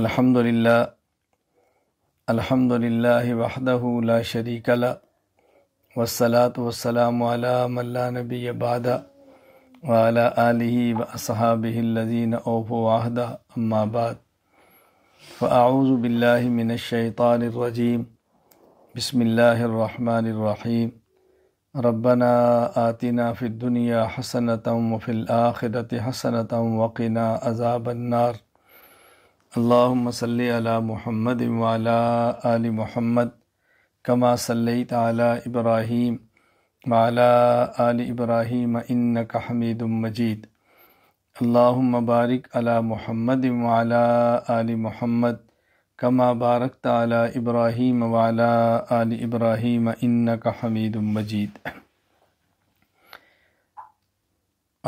الحمد لله الحمد لله وحده لا شريك له والصلاة والسلام على من لا نبي بعد وعلى آله وأصحابه الذين أوفوا عهدا أما بعد فأعوذ بالله من الشيطان الرجيم بسم الله الرحمن الرحيم ربنا آتنا في الدنيا حسنة وفي الآخرة حسنة وقنا عذاب النار اللہ مسلی علی محمد امالا علی محمد کما صلی تعلیٰ ابراہیم مالا علی ابراہیم انک حمید مجید اللہ مبارک علی محمد علی محمد کما بارک تعلیٰ ابراہیم کمبارک آل ابراہیم انک حمید مجید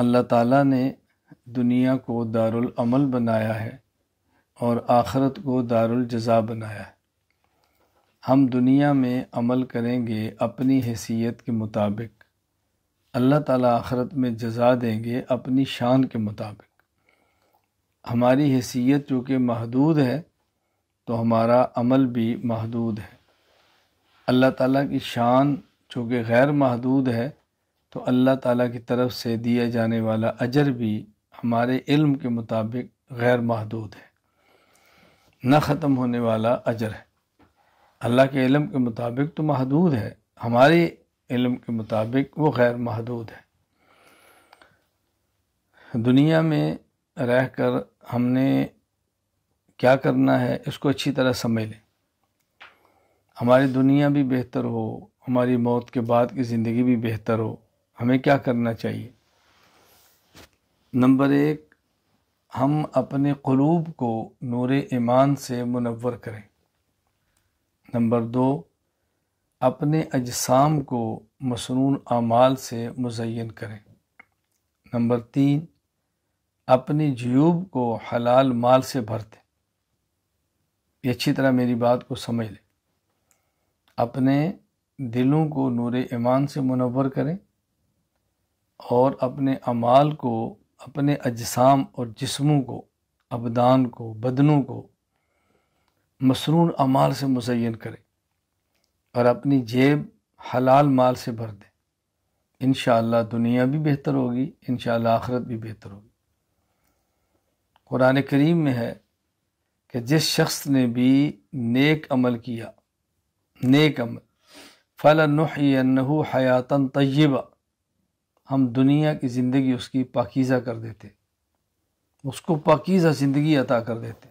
اللہ تعالیٰ نے دنیا کو دارالعمل بنایا ہے اور آخرت کو دار الجزا بنایا ہے ہم دنیا میں عمل کریں گے اپنی حیثیت کے مطابق اللہ تعالیٰ آخرت میں جزا دیں گے اپنی شان کے مطابق ہماری حیثیت چونکہ محدود ہے تو ہمارا عمل بھی محدود ہے اللہ تعالیٰ کی شان چونکہ غیر محدود ہے تو اللہ تعالیٰ کی طرف سے دیا جانے والا اجر بھی ہمارے علم کے مطابق غیر محدود ہے نہ ختم ہونے والا اجر ہے اللہ کے علم کے مطابق تو محدود ہے ہمارے علم کے مطابق وہ غیر محدود ہے دنیا میں رہ کر ہم نے کیا کرنا ہے اس کو اچھی طرح سمجھ لیں ہماری دنیا بھی بہتر ہو ہماری موت کے بعد کی زندگی بھی بہتر ہو ہمیں کیا کرنا چاہیے نمبر ایک ہم اپنے قلوب کو نور ایمان سے منور کریں نمبر دو اپنے اجسام کو مصنون اعمال سے مزین کریں نمبر تین اپنی جیوب کو حلال مال سے دیں یہ اچھی طرح میری بات کو سمجھ لیں اپنے دلوں کو نور ایمان سے منور کریں اور اپنے اعمال کو اپنے اجسام اور جسموں کو ابدان کو بدنوں کو مصرون عمال سے مزین کرے اور اپنی جیب حلال مال سے بھر دے انشاءاللہ دنیا بھی بہتر ہوگی انشاءاللہ آخرت بھی بہتر ہوگی قرآن کریم میں ہے کہ جس شخص نے بھی نیک عمل کیا نیک عمل فلاں نحو حیات طیبہ ہم دنیا کی زندگی اس کی پاکیزہ کر دیتے اس کو پاکیزہ زندگی عطا کر دیتے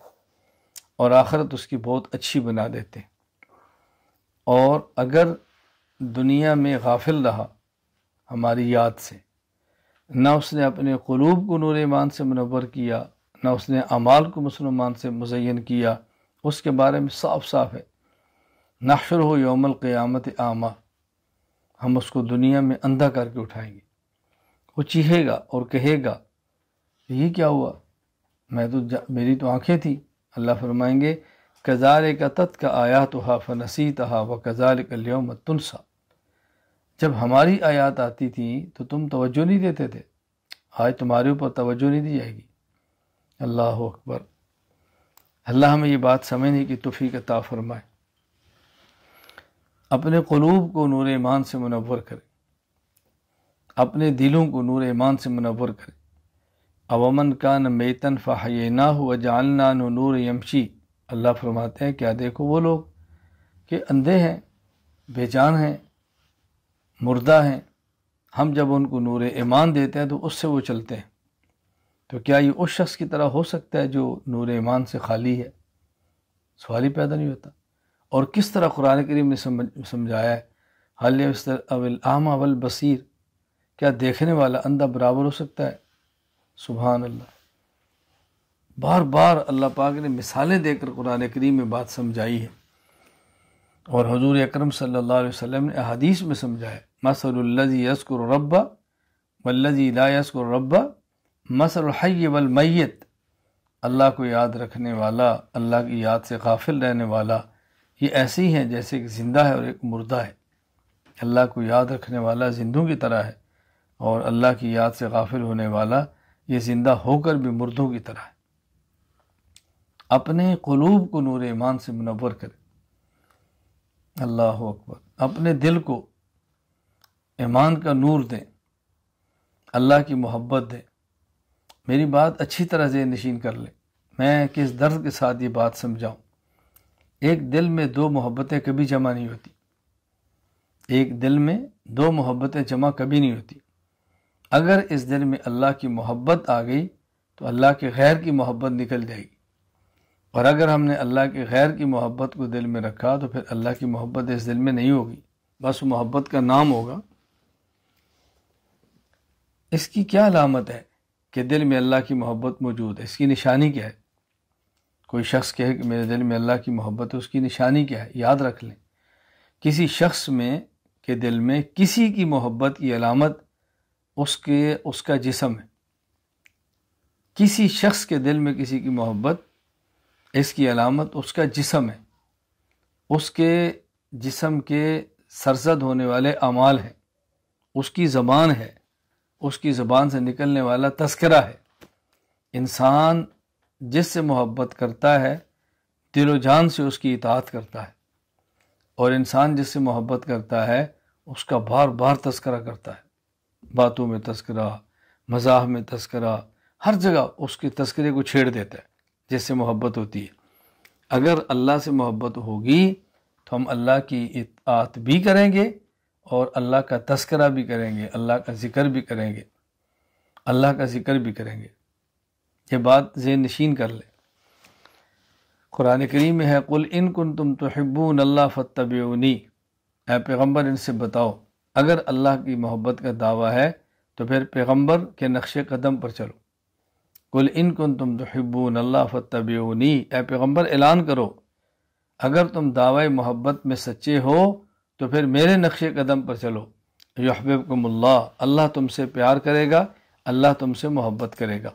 اور آخرت اس کی بہت اچھی بنا دیتے اور اگر دنیا میں غافل رہا ہماری یاد سے نہ اس نے اپنے قلوب کو نور ایمان سے منور کیا نہ اس نے اعمال کو مسلمان سے مزین کیا اس کے بارے میں صاف صاف ہے نحشر ہو یوم القیامت عامہ ہم اس کو دنیا میں اندھا کر کے اٹھائیں گے وہ چیہے گا اور کہے گا یہ کیا ہوا میں تو جا میری تو آنکھیں تھیں اللہ فرمائیں گے کزار تت کا تو ہا فنسی تہا و کزار کلیوم تنسا جب ہماری آیات آتی تھیں تو تم توجہ نہیں دیتے تھے آج تمہارے اوپر توجہ نہیں دی جائے گی اللہ اکبر اللہ ہمیں یہ بات سمجھ نہیں کہ تفیق فرمائے اپنے قلوب کو نور ایمان سے منور کرے اپنے دلوں کو نور ایمان سے منور کرے عوامن کا نمیتن فہ یہ نہ ہوا جالنا نو نور یمشی اللہ فرماتے ہیں کیا دیکھو وہ لوگ کہ اندھے ہیں بے جان ہیں مردہ ہیں ہم جب ان کو نور ایمان دیتے ہیں تو اس سے وہ چلتے ہیں تو کیا یہ اس شخص کی طرح ہو سکتا ہے جو نور ایمان سے خالی ہے سوال ہی پیدا نہیں ہوتا اور کس طرح قرآن کریم نے سمجھایا ہے حل اول عامہ اول بصیر کیا دیکھنے والا اندھا برابر ہو سکتا ہے سبحان اللہ بار بار اللہ پاک نے مثالیں دے کر قرآن کریم میں بات سمجھائی ہے اور حضور اکرم صلی اللہ علیہ وسلم نے احادیث میں سمجھا ہے مسر یسکر ربا و لا یسکر ربا مسل مسر الحی و المیت اللہ کو یاد رکھنے والا اللہ کی یاد سے غافل رہنے والا یہ ایسے ہی ہیں جیسے ایک زندہ ہے اور ایک مردہ ہے اللہ کو یاد رکھنے والا زندوں کی طرح ہے اور اللہ کی یاد سے غافل ہونے والا یہ زندہ ہو کر بھی مردوں کی طرح ہے اپنے قلوب کو نور ایمان سے منور کرے اللہ اکبر اپنے دل کو ایمان کا نور دیں اللہ کی محبت دیں میری بات اچھی طرح ذہن نشین کر لیں میں کس درد کے ساتھ یہ بات سمجھاؤں ایک دل میں دو محبتیں کبھی جمع نہیں ہوتی ایک دل میں دو محبتیں جمع کبھی نہیں ہوتی اگر اس دل میں اللہ کی محبت آ گئی تو اللہ کے غیر کی محبت نکل جائے گی اور اگر ہم نے اللہ کے غیر کی محبت کو دل میں رکھا تو پھر اللہ کی محبت اس دل میں نہیں ہوگی بس محبت کا نام ہوگا اس کی کیا علامت ہے کہ دل میں اللہ کی محبت موجود ہے اس کی نشانی کیا ہے کوئی شخص کہے کہ میرے دل میں اللہ کی محبت ہے اس کی نشانی کیا ہے یاد رکھ لیں کسی شخص میں کے دل میں کسی کی محبت کی علامت اس کے اس کا جسم ہے کسی شخص کے دل میں کسی کی محبت اس کی علامت اس کا جسم ہے اس کے جسم کے سرزد ہونے والے اعمال ہیں اس کی زبان ہے اس کی زبان سے نکلنے والا تذکرہ ہے انسان جس سے محبت کرتا ہے دل و جان سے اس کی اطاعت کرتا ہے اور انسان جس سے محبت کرتا ہے اس کا بار بار تذکرہ کرتا ہے باتوں میں تذکرہ مزاح میں تذکرہ ہر جگہ اس کے تذکرے کو چھیڑ دیتا ہے جس سے محبت ہوتی ہے اگر اللہ سے محبت ہوگی تو ہم اللہ کی اطاعت بھی کریں گے اور اللہ کا تذکرہ بھی کریں گے اللہ کا ذکر بھی کریں گے اللہ کا ذکر بھی کریں گے یہ بات ذہن نشین کر لیں قرآن کریم میں ہے قل ان کن تم تو حبون اللّہ اے پیغمبر ان سے بتاؤ اگر اللہ کی محبت کا دعویٰ ہے تو پھر پیغمبر کے نقش قدم پر چلو کل ان کن تم تحبون اللہ فتبیونی اے پیغمبر اعلان کرو اگر تم دعوی محبت میں سچے ہو تو پھر میرے نقش قدم پر چلو یحببکم اللہ اللہ تم سے پیار کرے گا اللہ تم سے محبت کرے گا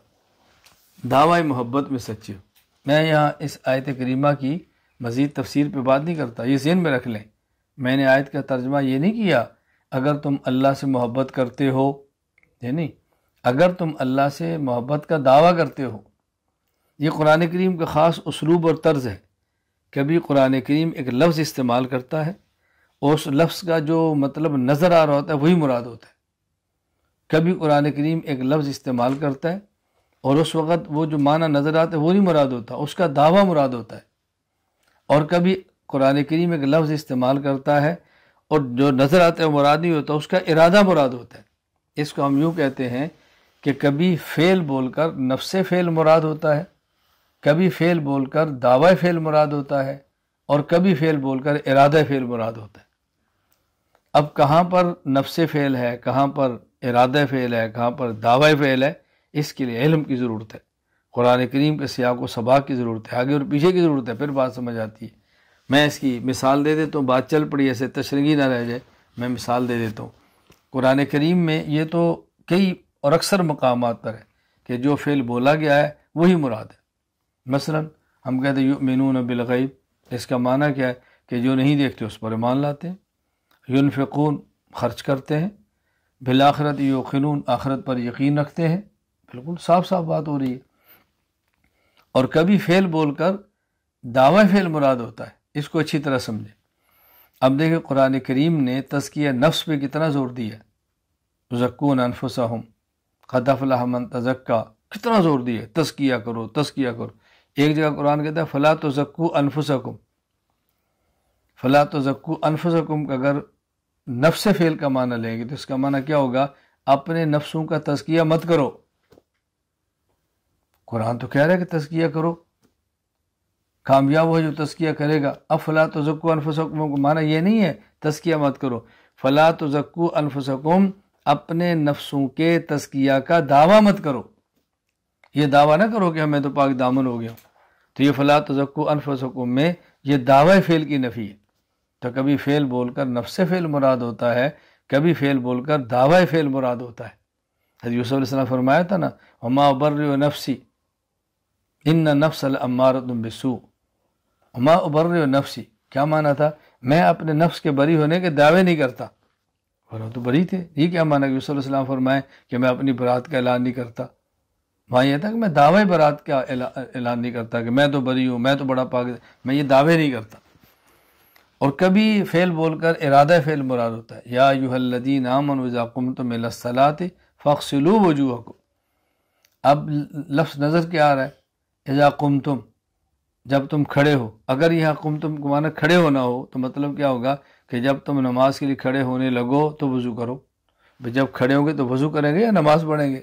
دعوی محبت میں سچے ہو میں یہاں اس آیت کریمہ کی مزید تفسیر پہ بات نہیں کرتا یہ ذہن میں رکھ لیں میں نے آیت کا ترجمہ یہ نہیں کیا اگر تم اللہ سے محبت کرتے ہو یعنی اگر تم اللہ سے محبت کا دعویٰ کرتے ہو یہ قرآن کریم کا خاص اسلوب اور طرز ہے کبھی قرآن کریم ایک لفظ استعمال کرتا ہے اور اس لفظ کا جو مطلب نظر آ رہا ہوتا ہے وہی مراد ہوتا ہے کبھی قرآن کریم ایک لفظ استعمال کرتا ہے اور اس وقت وہ جو معنی نظر آتا ہے وہی مراد ہوتا ہے اس کا دعویٰ مراد ہوتا ہے اور کبھی قرآن کریم ایک لفظ استعمال کرتا ہے اور جو نظر آتا ہے مراد نہیں ہوتا اس کا ارادہ مراد ہوتا ہے اس کو ہم یوں کہتے ہیں کہ کبھی فعل بول کر نفس فعل مراد ہوتا ہے کبھی فعل بول کر دعوی فعل مراد ہوتا ہے اور کبھی فعل بول کر ارادہ فعل مراد ہوتا ہے اب کہاں پر نفس فعل ہے کہاں پر ارادہ فعل ہے کہاں پر دعوی فعل ہے اس کے لیے علم کی ضرورت ہے قرآن کریم کے سیاق کو سباق کی ضرورت ہے آگے اور پیچھے کی ضرورت ہے پھر بات سمجھ آتی ہے میں اس کی مثال دے دیتا ہوں بات چل پڑی ایسے تشرگی نہ رہ جائے میں مثال دے دیتا ہوں قرآن کریم میں یہ تو کئی اور اکثر مقامات پر ہے کہ جو فعل بولا گیا ہے وہی مراد ہے مثلا ہم کہتے ہیں یؤمنون بالغیب اس کا معنی کیا ہے کہ جو نہیں دیکھتے اس پر ایمان لاتے ہیں یونفقون خرچ کرتے ہیں بالآخرت یوقنون آخرت پر یقین رکھتے ہیں بالکل صاف صاف بات ہو رہی ہے اور کبھی فعل بول کر دعوی فعل مراد ہوتا ہے اس کو اچھی طرح سمجھے اب دیکھیں قرآن کریم نے تزکیہ نفس پہ کتنا زور دیا زکون انفسہم قدف الحمن تزکا کتنا زور دیا تزکیہ کرو تزکیہ کرو ایک جگہ قرآن کہتا ہے فلا تو ذکو انفسکم فلا تو زکو انفسکم اگر نفس فیل کا معنی لیں گے تو اس کا معنی کیا ہوگا اپنے نفسوں کا تزکیہ مت کرو قرآن تو کہہ رہا ہے کہ تزکیہ کرو کامیاب ہو جو تسکیہ کرے گا اب تو ذکو انفسکم کو مانا یہ نہیں ہے تسکیہ مت کرو فلاۃ تو ذکو انفسکم اپنے نفسوں کے تسکیہ کا دعویٰ مت کرو یہ دعویٰ نہ کرو کہ ہمیں تو پاک دامن ہو گیا ہوں تو یہ تو ذکو انفسکم میں یہ دعوی فیل کی نفی ہے تو کبھی فیل بول کر نفس فعل مراد ہوتا ہے کبھی فیل بول کر دعوی فعل مراد ہوتا ہے حضرت یوسف علیہ السلام فرمایا تھا نا ہما بر نفسی ان نفس العمارتم بسو ما ابر نفسی کیا مانا تھا میں اپنے نفس کے بری ہونے کے دعوے نہیں کرتا ورنہ تو بری تھے یہ کیا مانا کہ صلی اللہ وسلم فرمائے کہ میں اپنی برات کا اعلان نہیں کرتا ماں یہ تھا کہ میں دعوے برات کا اعلان نہیں کرتا کہ میں تو بری ہوں میں تو بڑا پاک میں یہ دعوے نہیں کرتا اور کبھی فعل بول کر ارادہ فعل مراد ہوتا ہے یا یو الدین نام اور وزاکم تو میں لسلات فخصلو وجوہ کو اب لفظ نظر کیا آ رہا ہے ایزاکم تم جب تم کھڑے ہو اگر یہ حکم تم کو مانا کھڑے ہونا ہو تو مطلب کیا ہوگا کہ جب تم نماز کے لیے کھڑے ہونے لگو تو وضو کرو جب کھڑے ہوں گے تو وضو کریں گے یا نماز پڑھیں گے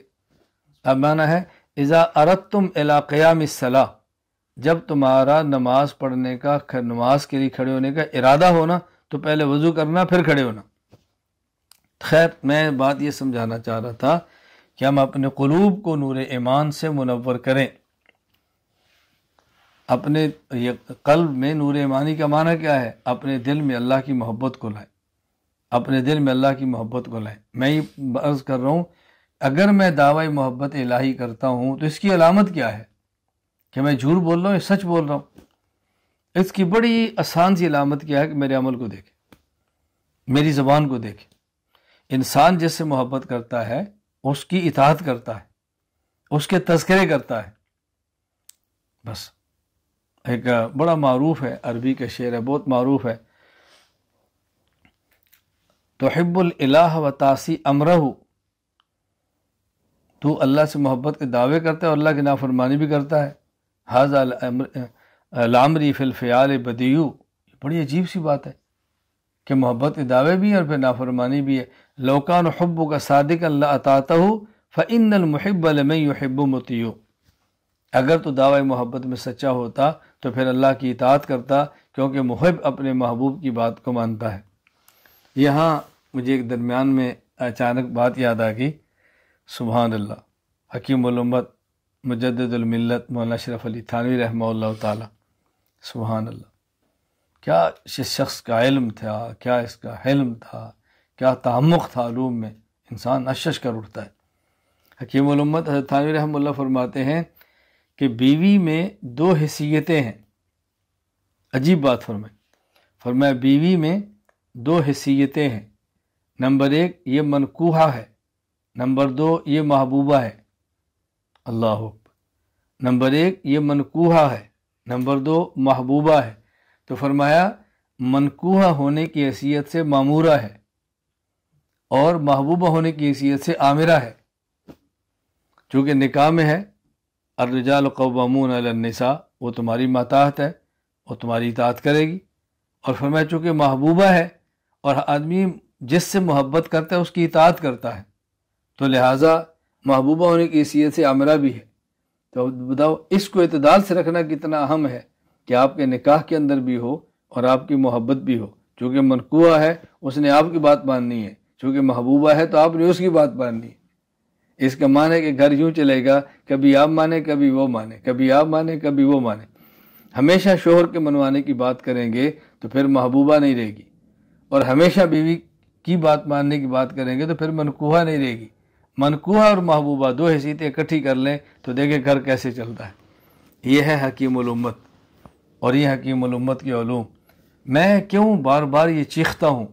اب مانا ہے ازا ارت تم علاقیہ صلاح جب تمہارا نماز پڑھنے کا نماز کے لیے کھڑے ہونے کا ارادہ ہونا تو پہلے وضو کرنا پھر کھڑے ہونا خیر میں بات یہ سمجھانا چاہ رہا تھا کہ ہم اپنے قلوب کو نور ایمان سے منور کریں اپنے قلب میں نور ایمانی کا معنی کیا ہے اپنے دل میں اللہ کی محبت کو لائے اپنے دل میں اللہ کی محبت کو لائے میں یہ عرض کر رہا ہوں اگر میں دعوی محبت الہی کرتا ہوں تو اس کی علامت کیا ہے کہ میں جھوٹ بول رہا ہوں یا سچ بول رہا ہوں اس کی بڑی آسان سی علامت کیا ہے کہ میرے عمل کو دیکھے میری زبان کو دیکھے انسان جس سے محبت کرتا ہے اس کی اطاعت کرتا ہے اس کے تذکرے کرتا ہے بس ایک بڑا معروف ہے عربی کا شعر ہے بہت معروف ہے تو حب الہ و تاسی امرہ تو اللہ سے محبت کے دعوے کرتا ہے اور اللہ کی نافرمانی بھی کرتا ہے حاض لامری فی الفیال بدیو بڑی عجیب سی بات ہے کہ محبت کے دعوے بھی ہیں اور پھر نافرمانی بھی ہے لوکان حب کا صادق اللہ اطاطہ فعن المحب المحب حب متیو اگر تو دعوی محبت میں سچا ہوتا تو پھر اللہ کی اطاعت کرتا کیونکہ محب اپنے محبوب کی بات کو مانتا ہے یہاں مجھے ایک درمیان میں اچانک بات یاد آ گئی سبحان اللہ حکیم الامت مجدد الملت مولانا شرف علی تھانوی رحمہ اللہ تعالی سبحان اللہ کیا اس شخص کا علم تھا کیا اس کا علم تھا کیا تعمق تھا علوم میں انسان اشش کر اٹھتا ہے حکیم حضرت تھانوی رحمہ اللہ فرماتے ہیں کہ بیوی میں دو حیثیتیں ہیں عجیب بات فرمائیں فرمایا بیوی میں دو حیثیتیں ہیں نمبر ایک یہ منکوہا ہے نمبر دو یہ محبوبہ ہے اللہ نمبر ایک یہ منقوا ہے نمبر دو محبوبہ ہے تو فرمایا منقوعہ ہونے کی حیثیت سے معمورہ ہے اور محبوبہ ہونے کی حیثیت سے عامرہ ہے چونکہ نکاح میں ہے الرجالقبام النساء وہ تمہاری ماتاحت ہے وہ تمہاری اطاعت کرے گی اور فرمایا چونکہ محبوبہ ہے اور آدمی جس سے محبت کرتا ہے اس کی اطاعت کرتا ہے تو لہٰذا محبوبہ ہونے کی حیثیت سے عامرہ بھی ہے تو بتاؤ اس کو اعتدال سے رکھنا کتنا اہم ہے کہ آپ کے نکاح کے اندر بھی ہو اور آپ کی محبت بھی ہو چونکہ منقوع ہے اس نے آپ کی بات ماننی ہے چونکہ محبوبہ ہے تو آپ نے اس کی بات ماننی ہے اس کا معنی کہ گھر یوں چلے گا کبھی آپ مانے کبھی وہ مانے کبھی آپ مانے کبھی وہ مانے ہمیشہ شوہر کے منوانے کی بات کریں گے تو پھر محبوبہ نہیں رہے گی اور ہمیشہ بیوی کی بات ماننے کی بات کریں گے تو پھر منکوہ نہیں رہے گی منقوہ اور محبوبہ دو حیثیتیں اکٹھی کر لیں تو دیکھیں گھر کیسے چلتا ہے یہ ہے حکیم علومت اور یہ حکیم علومت کے علوم میں کیوں بار بار یہ چیختا ہوں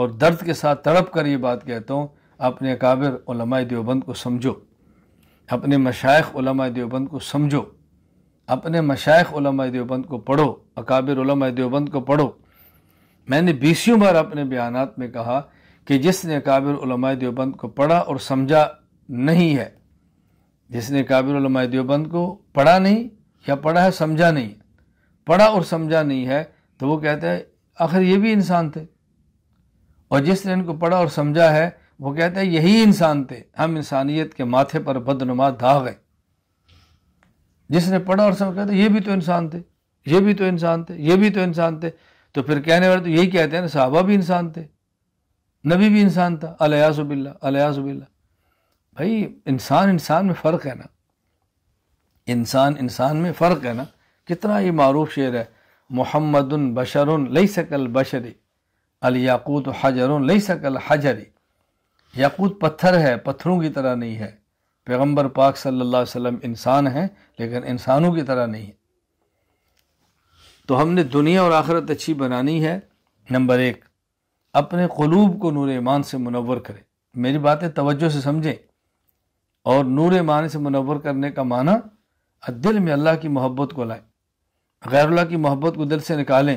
اور درد کے ساتھ تڑپ کر یہ بات کہتا ہوں اپنے اکابر علماء دیوبند کو سمجھو اپنے مشائق علماء دیوبند کو سمجھو اپنے مشائق علماء دیوبند کو پڑھو اکابر علماء دیوبند کو پڑھو میں نے بیسیوں بار اپنے بیانات میں کہا کہ جس نے کابر علماء دیوبند کو پڑھا اور سمجھا نہیں ہے جس نے کابر علماء دیوبند کو پڑھا نہیں یا پڑھا ہے سمجھا نہیں پڑھا اور سمجھا نہیں ہے تو وہ کہتا ہے آخر یہ بھی انسان تھے اور جس نے ان کو پڑھا اور سمجھا ہے وہ کہتے ہیں یہی انسان تھے ہم انسانیت کے ماتھے پر بدنما داغ ہیں جس نے پڑھا اور سب کہتے یہ بھی تو انسان تھے یہ بھی تو انسان تھے یہ بھی تو انسان تھے تو پھر کہنے والے تو یہی کہتے ہیں نا صحابہ بھی انسان تھے نبی بھی انسان تھا علیہ باللہ علیہ باللہ بھائی انسان انسان میں فرق ہے نا انسان انسان میں فرق ہے نا کتنا یہ معروف شعر ہے محمد بشر لئی سکل بشری الیاقوت یاقوت حجر لئی سکل حجری یقوت پتھر ہے پتھروں کی طرح نہیں ہے پیغمبر پاک صلی اللہ علیہ وسلم انسان ہیں لیکن انسانوں کی طرح نہیں ہے تو ہم نے دنیا اور آخرت اچھی بنانی ہے نمبر ایک اپنے قلوب کو نور ایمان سے منور کریں میری باتیں توجہ سے سمجھیں اور نور ایمان سے منور کرنے کا معنی دل میں اللہ کی محبت کو لائیں غیر اللہ کی محبت کو دل سے نکالیں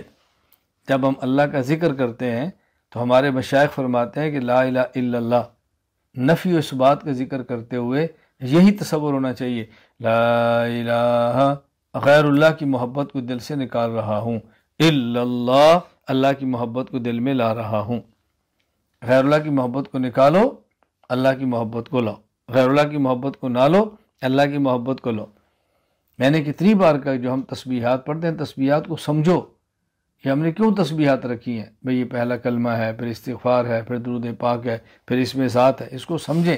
جب ہم اللہ کا ذکر کرتے ہیں تو ہمارے مشائق فرماتے ہیں کہ لا الہ الا اللہ نفی و ثبات کا ذکر کرتے ہوئے یہی تصور ہونا چاہیے لا الہ غیر اللہ کی محبت کو دل سے نکال رہا ہوں الا اللہ کی محبت کو دل میں لا رہا ہوں غیر اللہ کی محبت کو نکالو اللہ کی محبت کو لاؤ غیر اللہ کی محبت کو نہ لو اللہ کی محبت کو لو میں نے کتنی بار کہا جو ہم تسبیحات پڑھتے ہیں تسبیحات کو سمجھو کہ ہم نے کیوں تسبیحات رکھی ہیں بھئی یہ پہلا کلمہ ہے پھر استغفار ہے پھر درود پاک ہے پھر اس میں ذات ہے اس کو سمجھیں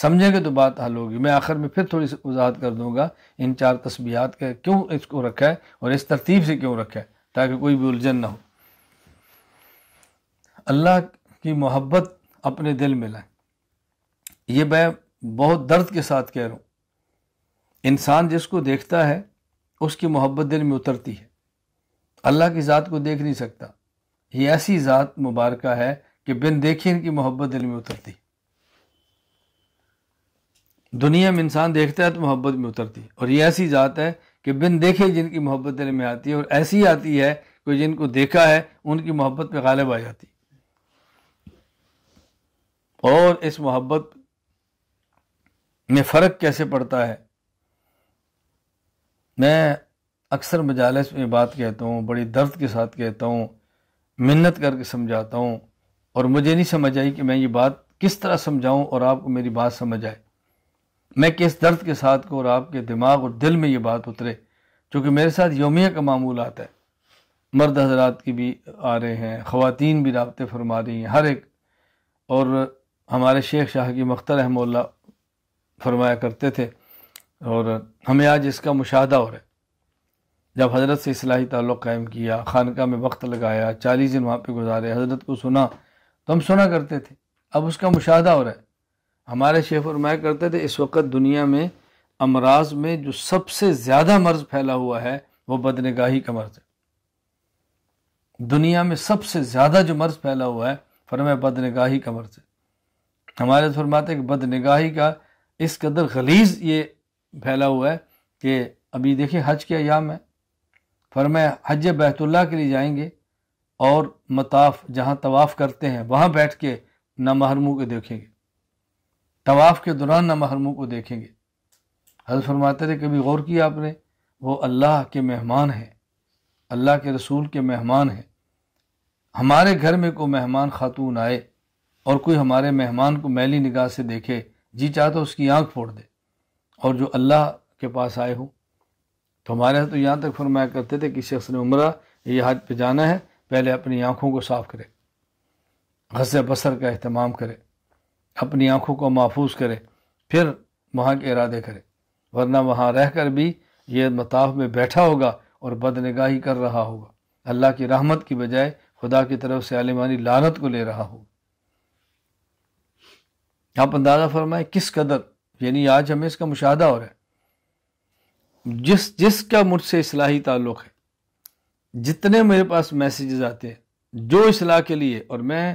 سمجھیں گے تو بات حل ہوگی میں آخر میں پھر تھوڑی سی وضاحت کر دوں گا ان چار تسبیحات کا کیوں اس کو رکھا ہے اور اس ترتیب سے کیوں رکھا ہے تاکہ کوئی بھی الجھن نہ ہو اللہ کی محبت اپنے دل میں لائیں یہ میں بہت درد کے ساتھ کہہ رہا ہوں انسان جس کو دیکھتا ہے اس کی محبت دل میں اترتی ہے اللہ کی ذات کو دیکھ نہیں سکتا یہ ایسی ذات مبارکہ ہے کہ بن دیکھے ان کی محبت دل میں اترتی دنیا میں انسان دیکھتا ہے تو محبت میں اترتی اور یہ ایسی ذات ہے کہ بن دیکھے جن کی محبت دل میں آتی ہے اور ایسی آتی ہے کہ جن کو دیکھا ہے ان کی محبت میں غالب آ جاتی اور اس محبت میں فرق کیسے پڑتا ہے میں اکثر مجالس میں بات کہتا ہوں بڑی درد کے ساتھ کہتا ہوں منت کر کے سمجھاتا ہوں اور مجھے نہیں سمجھ آئی کہ میں یہ بات کس طرح سمجھاؤں اور آپ کو میری بات سمجھ آئے میں کس درد کے ساتھ کو اور آپ کے دماغ اور دل میں یہ بات اترے چونکہ میرے ساتھ یومیہ کا معمول آتا ہے مرد حضرات کی بھی آ رہے ہیں خواتین بھی رابطے فرما رہی ہیں ہر ایک اور ہمارے شیخ شاہ کی مختر اللہ فرمایا کرتے تھے اور ہمیں آج اس کا مشاہدہ ہو رہا ہے جب حضرت سے اصلاحی تعلق قائم کیا خانقاہ میں وقت لگایا چالیس دن وہاں پہ گزارے حضرت کو سنا تو ہم سنا کرتے تھے اب اس کا مشاہدہ ہو رہا ہے ہمارے شیخ اور میں کرتے تھے اس وقت دنیا میں امراض میں جو سب سے زیادہ مرض پھیلا ہوا ہے وہ بدنگاہی کا مرض ہے دنیا میں سب سے زیادہ جو مرض پھیلا ہوا ہے فرمائے بدنگاہی کا مرض ہے ہمارے فرماتے ہیں کہ بدنگاہی کا اس قدر غلیظ یہ پھیلا ہوا ہے کہ ابھی دیکھیں حج کے ایام ہے فرمایا حج بیت اللہ کے لیے جائیں گے اور مطاف جہاں طواف کرتے ہیں وہاں بیٹھ کے نہ محرموں کو دیکھیں گے طواف کے دوران نہ محرموں کو دیکھیں گے حضرت فرماتے تھے کبھی غور کیا آپ نے وہ اللہ کے مہمان ہیں اللہ کے رسول کے مہمان ہیں ہمارے گھر میں کوئی مہمان خاتون آئے اور کوئی ہمارے مہمان کو میلی نگاہ سے دیکھے جی چاہتا اس کی آنکھ پھوڑ دے اور جو اللہ کے پاس آئے ہو تو ہمارے ہاتھ تو یہاں تک فرمایا کرتے تھے کہ شخص نے عمرہ یہ حج پہ جانا ہے پہلے اپنی آنکھوں کو صاف کرے غز بسر کا اہتمام کرے اپنی آنکھوں کو محفوظ کرے پھر وہاں کے ارادے کرے ورنہ وہاں رہ کر بھی یہ مطاف میں بیٹھا ہوگا اور بدنگاہی کر رہا ہوگا اللہ کی رحمت کی بجائے خدا کی طرف سے عالمانی لانت کو لے رہا ہوگا آپ اندازہ فرمائے کس قدر یعنی آج ہمیں اس کا مشاہدہ ہو رہا ہے جس جس کا مجھ سے اصلاحی تعلق ہے جتنے میرے پاس میسیجز آتے ہیں جو اصلاح کے لیے اور میں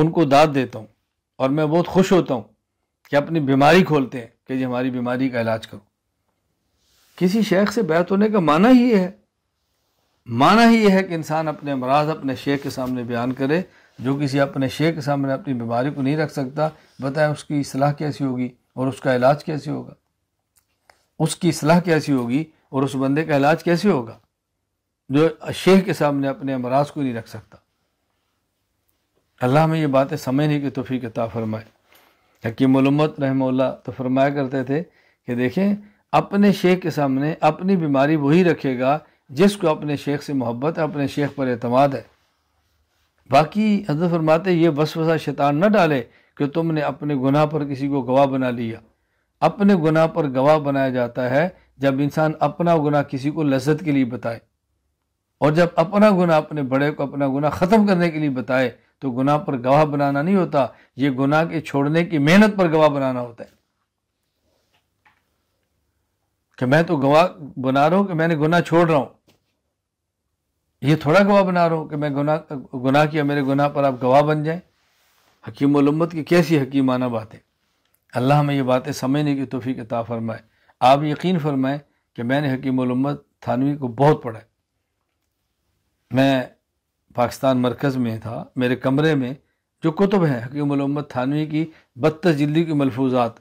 ان کو داد دیتا ہوں اور میں بہت خوش ہوتا ہوں کہ اپنی بیماری کھولتے ہیں کہ یہ جی ہماری بیماری کا علاج کرو کسی شیخ سے بیعت ہونے کا معنی ہی ہے معنی ہی ہے کہ انسان اپنے امراض اپنے شیخ کے سامنے بیان کرے جو کسی اپنے شیخ کے سامنے اپنی بیماری کو نہیں رکھ سکتا بتائیں اس کی اصلاح کیسی ہوگی اور اس کا علاج کیسی ہوگا اس کی اصلاح کیسی ہوگی اور اس بندے کا علاج کیسے ہوگا جو شیخ کے سامنے اپنے امراض کو نہیں رکھ سکتا اللہ میں یہ باتیں سمجھنے نہیں کہ تو تا فرمائے حکیم علمت رحمہ اللہ تو فرمایا کرتے تھے کہ دیکھیں اپنے شیخ کے سامنے اپنی بیماری وہی رکھے گا جس کو اپنے شیخ سے محبت ہے اپنے شیخ پر اعتماد ہے باقی حضرت فرماتے یہ بس شیطان نہ ڈالے کہ تم نے اپنے گناہ پر کسی کو گواہ بنا لیا اپنے گناہ پر گواہ بنایا جاتا ہے جب انسان اپنا گناہ کسی کو لذت کے لیے بتائے اور جب اپنا گناہ اپنے بڑے کو اپنا گناہ ختم کرنے کے لیے بتائے تو گناہ پر گواہ بنانا نہیں ہوتا یہ گناہ کے چھوڑنے کی محنت پر گواہ بنانا ہوتا ہے کہ میں تو گواہ بنا رہا ہوں کہ میں نے گناہ چھوڑ رہا ہوں یہ تھوڑا گواہ بنا رہا ہوں کہ میں گناہ گناہ کیا میرے گناہ پر آپ گواہ بن جائیں حکیم الامت کی کیسی حکیمانہ باتیں اللہ ہمیں یہ باتیں سمجھنے کی توفیق عطا فرمائے آپ یقین فرمائیں کہ میں نے حکیم الامت تھانوی کو بہت پڑھا ہے میں پاکستان مرکز میں تھا میرے کمرے میں جو کتب ہیں حکیم الامت تھانوی کی بدت جلدی کی ملفوظات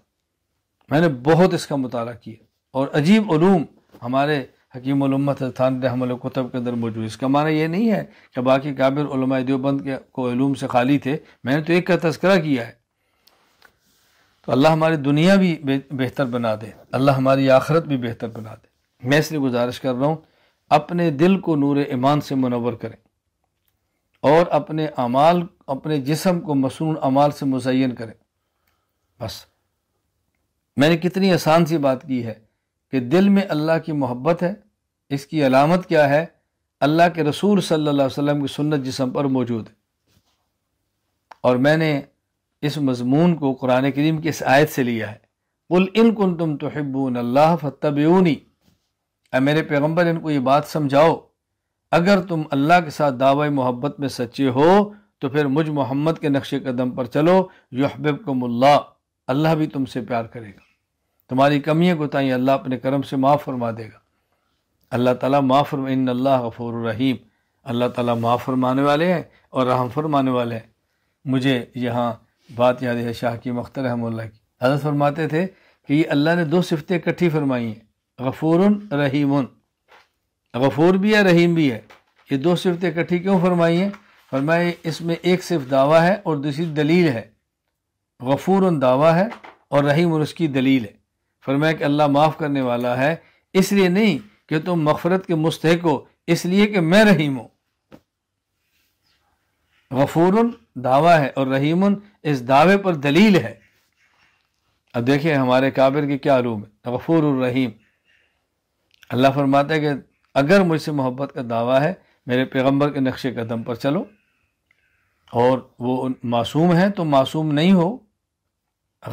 میں نے بہت اس کا مطالعہ کیا اور عجیب علوم ہمارے حکیم رحم کتب کے اندر موجود اس کا معنی یہ نہیں ہے کہ باقی کابر علماء دیوبند کے کو علوم سے خالی تھے میں نے تو ایک کا تذکرہ کیا ہے تو اللہ ہماری دنیا بھی بہتر بنا دے اللہ ہماری آخرت بھی بہتر بنا دے میں اس لیے گزارش کر رہا ہوں اپنے دل کو نور ایمان سے منور کریں اور اپنے اعمال اپنے جسم کو مصنون اعمال سے مزین کریں بس میں نے کتنی آسان سی بات کی ہے کہ دل میں اللہ کی محبت ہے اس کی علامت کیا ہے اللہ کے رسول صلی اللہ علیہ وسلم کی سنت جسم پر موجود ہے اور میں نے اس مضمون کو قرآن کریم کی اس آیت سے لیا ہے اے میرے پیغمبر ان کو یہ بات سمجھاؤ اگر تم اللہ کے ساتھ دعوی محبت میں سچے ہو تو پھر مجھ محمد کے نقش قدم پر چلو کم اللہ اللہ بھی تم سے پیار کرے گا تمہاری کمیاں کو تائیں اللہ اپنے کرم سے معاف فرما دے گا اللہ تعالیٰ معاف فرما ان اللہ غفور الرحیم اللہ تعالیٰ معاف فرمانے والے ہیں اور رحم فرمانے والے ہیں مجھے یہاں بات یاد ہے شاہ کی مختر رحم اللہ کی حضرت فرماتے تھے کہ یہ اللہ نے دو صفتیں کٹھی فرمائی ہیں غفور رحیم غفور بھی ہے رحیم بھی ہے یہ دو صفتیں اکٹھی کیوں فرمائی ہیں فرمائے اس میں ایک صرف دعویٰ ہے اور دوسری دلیل ہے غفور دعویٰ ہے اور رحیم اور اس کی دلیل ہے فرمائے کہ اللہ معاف کرنے والا ہے اس لیے نہیں کہ تم مغفرت کے مستحق ہو اس لیے کہ میں رحیم ہوں غفور دعویٰ ہے اور رحیم اس دعوے پر دلیل ہے اب دیکھیں ہمارے کابر کی کیا علوم ہے غفور الرحیم اللہ فرماتا ہے کہ اگر مجھ سے محبت کا دعویٰ ہے میرے پیغمبر کے نقش قدم پر چلو اور وہ معصوم ہیں تو معصوم نہیں ہو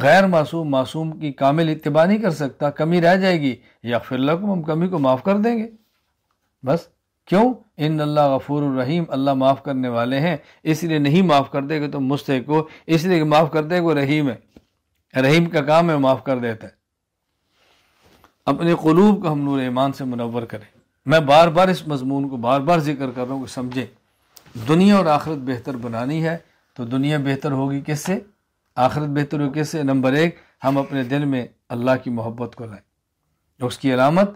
غیر معصوم معصوم کی کامل اتباع نہیں کر سکتا کمی رہ جائے گی یا پھر لکم ہم کمی کو معاف کر دیں گے بس کیوں ان اللہ غفور الرحیم اللہ معاف کرنے والے ہیں اس لیے نہیں معاف کر دے گا تو مستحق ہو اس لیے کہ معاف کر دے گا وہ رحیم ہے رحیم کا کام ہے معاف کر دیتا ہے اپنے قلوب کو ہم نور ایمان سے منور کریں میں بار بار اس مضمون کو بار بار ذکر کر رہا ہوں کہ سمجھیں دنیا اور آخرت بہتر بنانی ہے تو دنیا بہتر ہوگی کس سے آخرت بہتر ہوگی کس سے نمبر ایک ہم اپنے دل میں اللہ کی محبت کو لائیں اس کی علامت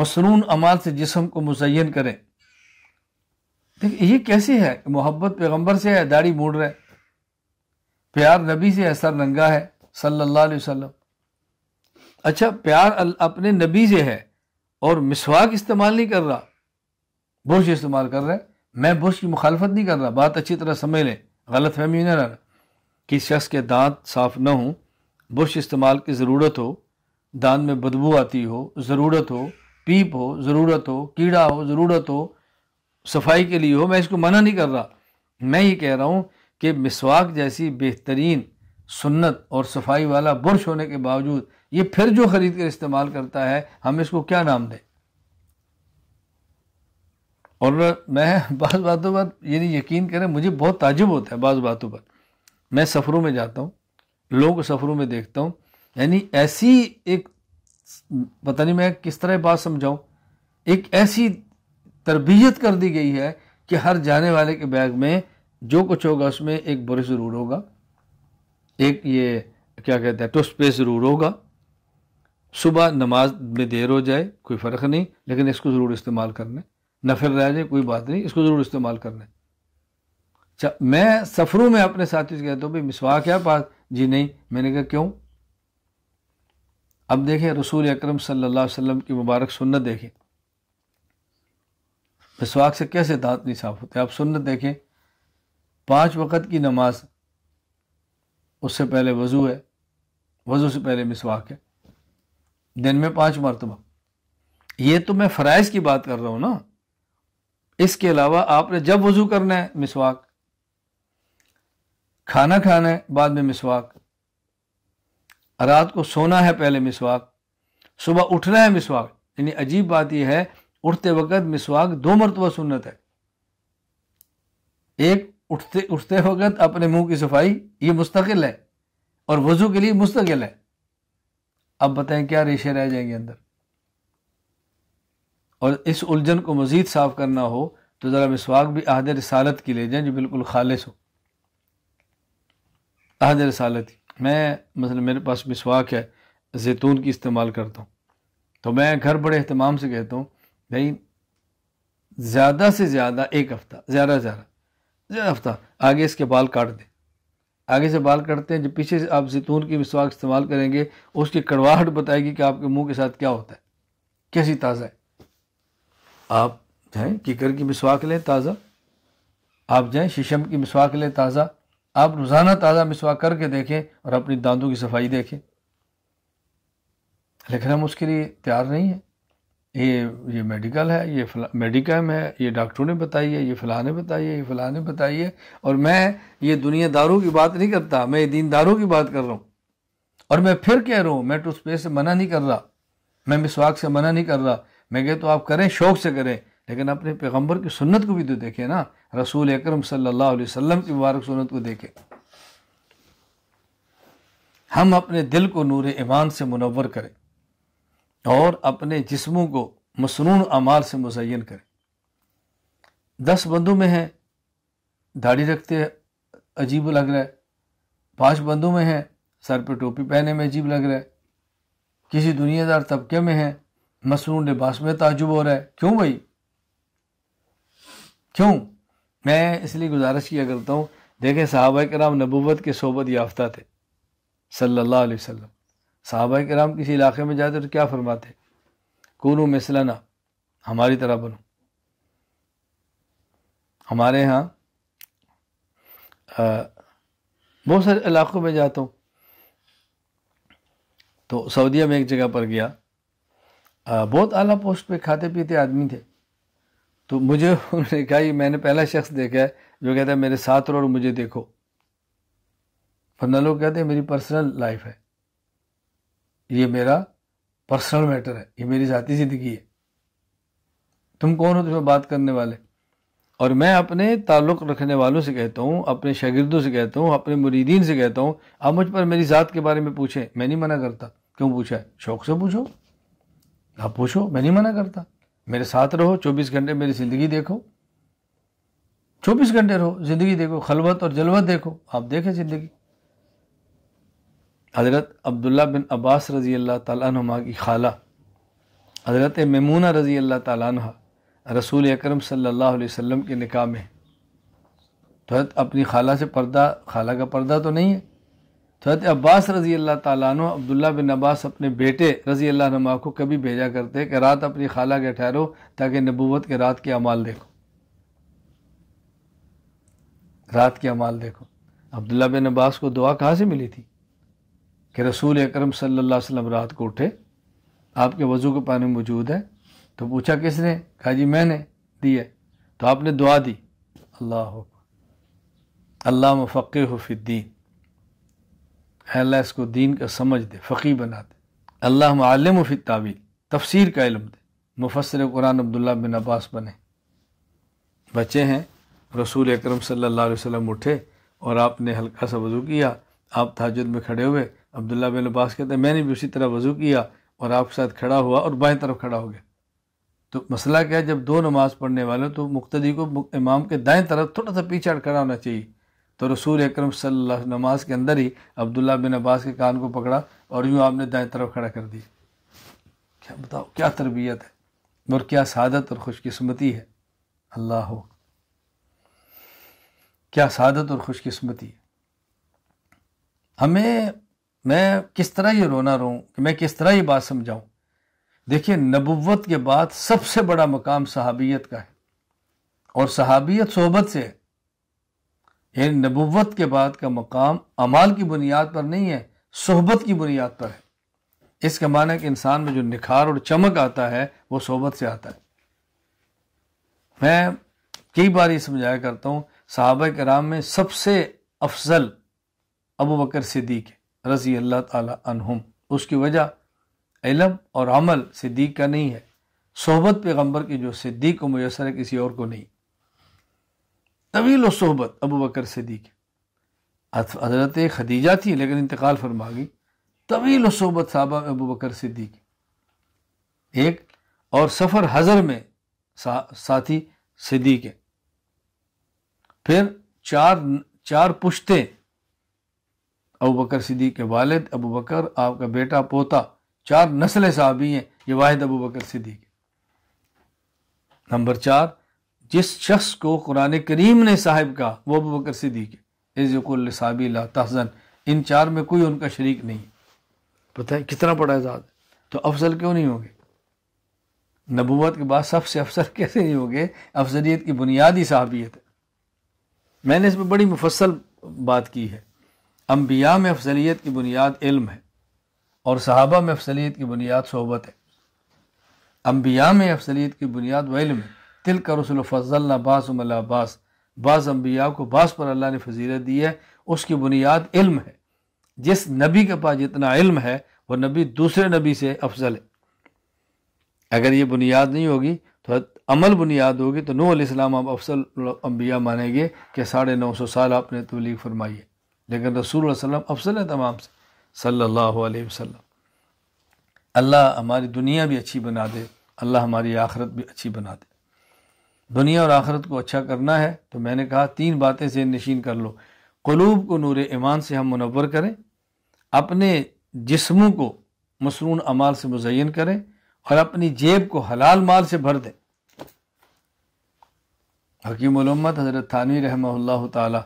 مصرون عمال سے جسم کو مزین کریں دیکھیے یہ کیسی ہے محبت پیغمبر سے ہے داڑھی موڑ رہے پیار نبی سے ہے سر ننگا ہے صلی اللہ علیہ وسلم اچھا پیار اپنے نبی سے ہے اور مسواک استعمال نہیں کر رہا برش استعمال کر رہے میں برش کی مخالفت نہیں کر رہا بات اچھی طرح سمجھ لیں غلط فہمی نہ رہنا کہ شخص کے دانت صاف نہ ہوں برش استعمال کی ضرورت ہو دانت میں بدبو آتی ہو ضرورت ہو پیپ ہو ضرورت ہو کیڑا ہو ضرورت ہو صفائی کے لیے ہو میں اس کو منع نہیں کر رہا میں یہ کہہ رہا ہوں کہ مسواک جیسی بہترین سنت اور صفائی والا برش ہونے کے باوجود یہ پھر جو خرید کر استعمال کرتا ہے ہم اس کو کیا نام دیں اور میں بعض باتوں پر یعنی یقین کریں مجھے بہت تعجب ہوتا ہے بعض باتوں پر میں سفروں میں جاتا ہوں لوگوں کو سفروں میں دیکھتا ہوں یعنی ایسی ایک پتہ نہیں میں کس طرح بات سمجھاؤں ایک ایسی تربیت کر دی گئی ہے کہ ہر جانے والے کے بیگ میں جو کچھ ہوگا اس میں ایک برے ضرور ہوگا ایک یہ کیا کہتے ہیں پیس ضرور ہوگا صبح نماز میں دیر ہو جائے کوئی فرق نہیں لیکن اس کو ضرور استعمال کرنے نفر رہ جائے کوئی بات نہیں اس کو ضرور استعمال کرنے اچھا، میں سفروں میں اپنے ساتھی سے کہتا ہوں بھائی مسوا کیا پاس جی نہیں میں نے کہا کیوں اب دیکھیں رسول اکرم صلی اللہ علیہ وسلم کی مبارک سنت دیکھیں مسواک سے کیسے دانت نہیں صاف ہوتے آپ سنت دیکھیں پانچ وقت کی نماز اس سے پہلے وضو ہے وضو سے پہلے مسواک ہے دن میں پانچ مرتبہ یہ تو میں فرائض کی بات کر رہا ہوں نا اس کے علاوہ آپ نے جب وضو کرنا ہے مسواک کھانا کھانا ہے بعد میں مسواک رات کو سونا ہے پہلے مسواک صبح اٹھنا ہے مسواک یعنی عجیب بات یہ ہے اٹھتے وقت مسواک دو مرتبہ سنت ہے ایک اٹھتے اٹھتے وقت اپنے منہ کی صفائی یہ مستقل ہے اور وضو کے لیے مستقل ہے اب بتائیں کیا ریشے رہ جائیں گے اندر اور اس الجھن کو مزید صاف کرنا ہو تو ذرا مسواک بھی عہد رسالت کی لے جائیں جو بالکل خالص ہو عہد رسالت میں مثلا میرے پاس مسواک ہے زیتون کی استعمال کرتا ہوں تو میں گھر بڑے اہتمام سے کہتا ہوں بھائی زیادہ سے زیادہ ایک ہفتہ زیادہ زیادہ زیادہ ہفتہ آگے اس کے بال کاٹ دیں آگے سے بال کاٹتے ہیں جب پیچھے سے آپ زیتون کی مسواک استعمال کریں گے اس کی کڑواہٹ بتائے گی کہ آپ کے منہ کے ساتھ کیا ہوتا ہے کیسی تازہ ہے آپ جائیں کیکر کی مسواک لیں تازہ آپ جائیں شیشم کی مسواک لیں تازہ آپ روزانہ تازہ مسواک کر کے دیکھیں اور اپنی دانتوں کی صفائی دیکھیں لیکن ہم اس کے لیے تیار نہیں ہیں یہ میڈیکل ہے یہ میڈیکم ہے یہ ڈاکٹروں نے بتائی ہے یہ فلاں نے بتائی ہے یہ فلاں نے بتائی ہے اور میں یہ دنیا داروں کی بات نہیں کرتا میں یہ دین داروں کی بات کر رہا ہوں اور میں پھر کہہ رہا ہوں میں ٹو اسپیس سے منع نہیں کر رہا میں مسواک سے منع نہیں کر رہا میں کہ تو آپ کریں شوق سے کریں لیکن اپنے پیغمبر کی سنت کو بھی تو دیکھیں نا رسول اکرم صلی اللہ علیہ وسلم کی مبارک سنت کو دیکھے ہم اپنے دل کو نور ایمان سے منور کریں اور اپنے جسموں کو مصنون اعمال سے مزین کریں دس بندوں میں ہیں داڑھی رکھتے عجیب لگ رہا ہے پانچ بندوں میں ہیں سر پہ ٹوپی پہنے میں عجیب لگ رہا ہے کسی دنیا دار طبقے میں ہیں مصنون لباس میں تعجب ہو رہا ہے کیوں بھائی کیوں میں اس لیے گزارش کیا کرتا ہوں دیکھیں صحابہ کرام نبوت کے صحبت یافتہ تھے صلی اللہ علیہ وسلم صحابہ کرام کسی علاقے میں جاتے تو کیا فرماتے کون ہو ہماری طرح بنو ہمارے ہاں بہت سارے علاقوں میں جاتا ہوں تو سعودیہ میں ایک جگہ پر گیا بہت اعلیٰ پوسٹ پہ کھاتے پیتے آدمی تھے تو مجھے انہوں نے کہا یہ میں نے پہلا شخص دیکھا ہے جو کہتا ہے میرے ساتھ رو اور مجھے دیکھو پندرہ لوگ کہتے ہیں میری پرسنل لائف ہے یہ میرا پرسنل میٹر ہے یہ میری ذاتی زندگی ہے تم کون ہو تمہیں بات کرنے والے اور میں اپنے تعلق رکھنے والوں سے کہتا ہوں اپنے شاگردوں سے کہتا ہوں اپنے مریدین سے کہتا ہوں آپ مجھ پر میری ذات کے بارے میں پوچھیں میں نہیں منع کرتا کیوں پوچھا ہے شوق سے پوچھو آپ پوچھو میں نہیں منع کرتا میرے ساتھ رہو چوبیس گھنٹے میری زندگی دیکھو چوبیس گھنٹے رہو زندگی دیکھو خلوت اور جلوت دیکھو آپ دیکھیں زندگی حضرت عبداللہ بن عباس رضی اللہ تعالیٰ عنہ کی خالہ حضرت ممونہ رضی اللہ تعالیٰ عنہ رسول اکرم صلی اللہ علیہ وسلم کے نکاح میں تو حضرت اپنی خالہ سے پردہ خالہ کا پردہ تو نہیں ہے تو حضرت عباس رضی اللہ تعالیٰ عنہ عبداللہ بن عباس اپنے بیٹے رضی اللہ عنہ کو کبھی بھیجا کرتے کہ رات اپنی خالہ کے ٹھہرو تاکہ نبوت کے رات کے اعمال دیکھو رات کے اعمال دیکھو عبداللہ بن عباس کو دعا کہاں سے ملی تھی کہ رسول اکرم صلی اللہ علیہ وسلم رات کو اٹھے آپ کے وضو کے پانی موجود ہے تو پوچھا کس نے کہا جی میں نے دی ہے تو آپ نے دعا دی اللہ اللہ مفق فی الدین اے اللہ اس کو دین کا سمجھ دے فقی بنا دے اللہ عالم فی تعویل تفسیر کا علم دے مفسر قرآن عبداللہ بن عباس بنے بچے ہیں رسول اکرم صلی اللہ علیہ وسلم اٹھے اور آپ نے ہلکا سا وضو کیا آپ تاجر میں کھڑے ہوئے عبداللہ بن عباس کہتے ہیں میں نے بھی اسی طرح وضو کیا اور آپ کے ساتھ کھڑا ہوا اور بائیں طرف کھڑا ہو گیا تو مسئلہ کیا ہے جب دو نماز پڑھنے والے تو مقتدی کو امام کے دائیں طرف تھوڑا سا اٹھ کھڑا ہونا چاہیے تو رسول اکرم صلی اللہ علیہ نماز کے اندر ہی عبداللہ بن عباس کے کان کو پکڑا اور یوں آپ نے دائیں طرف کھڑا کر دی کیا بتاؤ کیا تربیت ہے اور کیا سعادت اور خوش قسمتی ہے اللہ ہو کیا سعادت اور خوش قسمتی ہمیں میں کس طرح یہ رونا رہوں کہ میں کس طرح یہ بات سمجھاؤں دیکھیے نبوت کے بعد سب سے بڑا مقام صحابیت کا ہے اور صحابیت صحبت سے ہے یعنی نبوت کے بعد کا مقام امال کی بنیاد پر نہیں ہے صحبت کی بنیاد پر ہے اس کا معنی ہے کہ انسان میں جو نکھار اور چمک آتا ہے وہ صحبت سے آتا ہے میں کئی بار یہ سمجھایا کرتا ہوں صحابہ کرام میں سب سے افضل ابو بکر صدیق ہے رضی اللہ تعالیٰ عنہم اس کی وجہ علم اور عمل صدیق کا نہیں ہے صحبت پیغمبر کی جو صدیق کو میسر ہے کسی اور کو نہیں طویل و صحبت ابو بکر صدیق حضرت خدیجہ تھی لیکن انتقال فرما گئی طویل و صحبت میں ابو بکر صدیق ایک اور سفر حضر میں ساتھی صدیق ہے پھر چار پشتیں ابو بکر صدیق کے والد ابو بکر آپ کا بیٹا پوتا چار نسل صحابی ہیں یہ واحد ابو بکر صدیق نمبر چار جس شخص کو قرآن کریم نے صاحب کہا وہ ابو بکر صدیق عزق الصابی اللہ تحزن ان چار میں کوئی ان کا شریک نہیں پتہ ہے کتنا بڑا اعزاز ہے تو افضل کیوں نہیں ہوگی نبوت کے بعد سب سے افسر کیسے نہیں ہوگے افضلیت کی بنیادی صحابیت ہے میں نے اس میں بڑی مفصل بات کی ہے انبیاء میں افضلیت کی بنیاد علم ہے اور صحابہ میں افضلیت کی بنیاد صحبت ہے انبیاء میں افضلیت کی بنیاد وہ علم ہے تل کا رسول فضل نباثم اللہ عباس بعض انبیاء کو بعض پر اللہ نے فضیلت دی ہے اس کی بنیاد علم ہے جس نبی کے پاس جتنا علم ہے وہ نبی دوسرے نبی سے افضل ہے اگر یہ بنیاد نہیں ہوگی تو عمل بنیاد ہوگی تو نو علیہ السلام آپ افضل انبیاء مانیں گے کہ ساڑھے نو سو سال آپ نے تبلیغ فرمائی ہے لیکن رسول اللہ علیہ وسلم افضل ہیں تمام سے صلی اللہ علیہ وسلم اللہ ہماری دنیا بھی اچھی بنا دے اللہ ہماری آخرت بھی اچھی بنا دے دنیا اور آخرت کو اچھا کرنا ہے تو میں نے کہا تین باتیں سے نشین کر لو قلوب کو نور ایمان سے ہم منور کریں اپنے جسموں کو مصرون امال سے مزین کریں اور اپنی جیب کو حلال مال سے بھر دیں حکیم علومت حضرت تھانی رحمہ اللہ تعالیٰ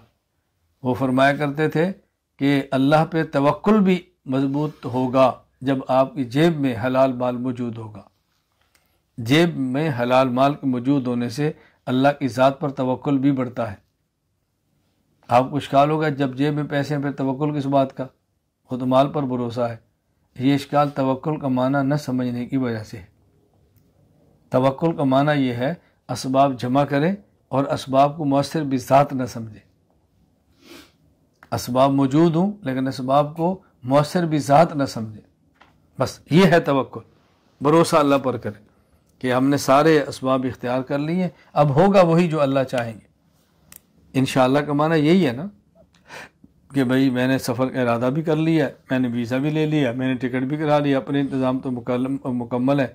وہ فرمایا کرتے تھے کہ اللہ پہ توقل بھی مضبوط ہوگا جب آپ کی جیب میں حلال مال موجود ہوگا جیب میں حلال مال کے موجود ہونے سے اللہ کی ذات پر توقل بھی بڑھتا ہے آپ کو اشکال ہوگا جب جیب میں پیسے ہیں پہ توقل کس بات کا خود مال پر بھروسہ ہے یہ اشکال توقل کا معنی نہ سمجھنے کی وجہ سے ہے توقل کا معنی یہ ہے اسباب جمع کریں اور اسباب کو مؤثر بھی ذات نہ سمجھیں اسباب موجود ہوں لیکن اسباب کو مؤثر بھی ذات نہ سمجھیں بس یہ ہے توقع بھروسہ اللہ پر کرے کہ ہم نے سارے اسباب اختیار کر لیے اب ہوگا وہی جو اللہ چاہیں گے انشاءاللہ اللہ کا معنی یہی ہے نا کہ بھائی میں نے سفر کا ارادہ بھی کر لیا میں نے ویزا بھی لے لیا میں نے ٹکٹ بھی کرا لیا اپنے انتظام تو مکمل ہے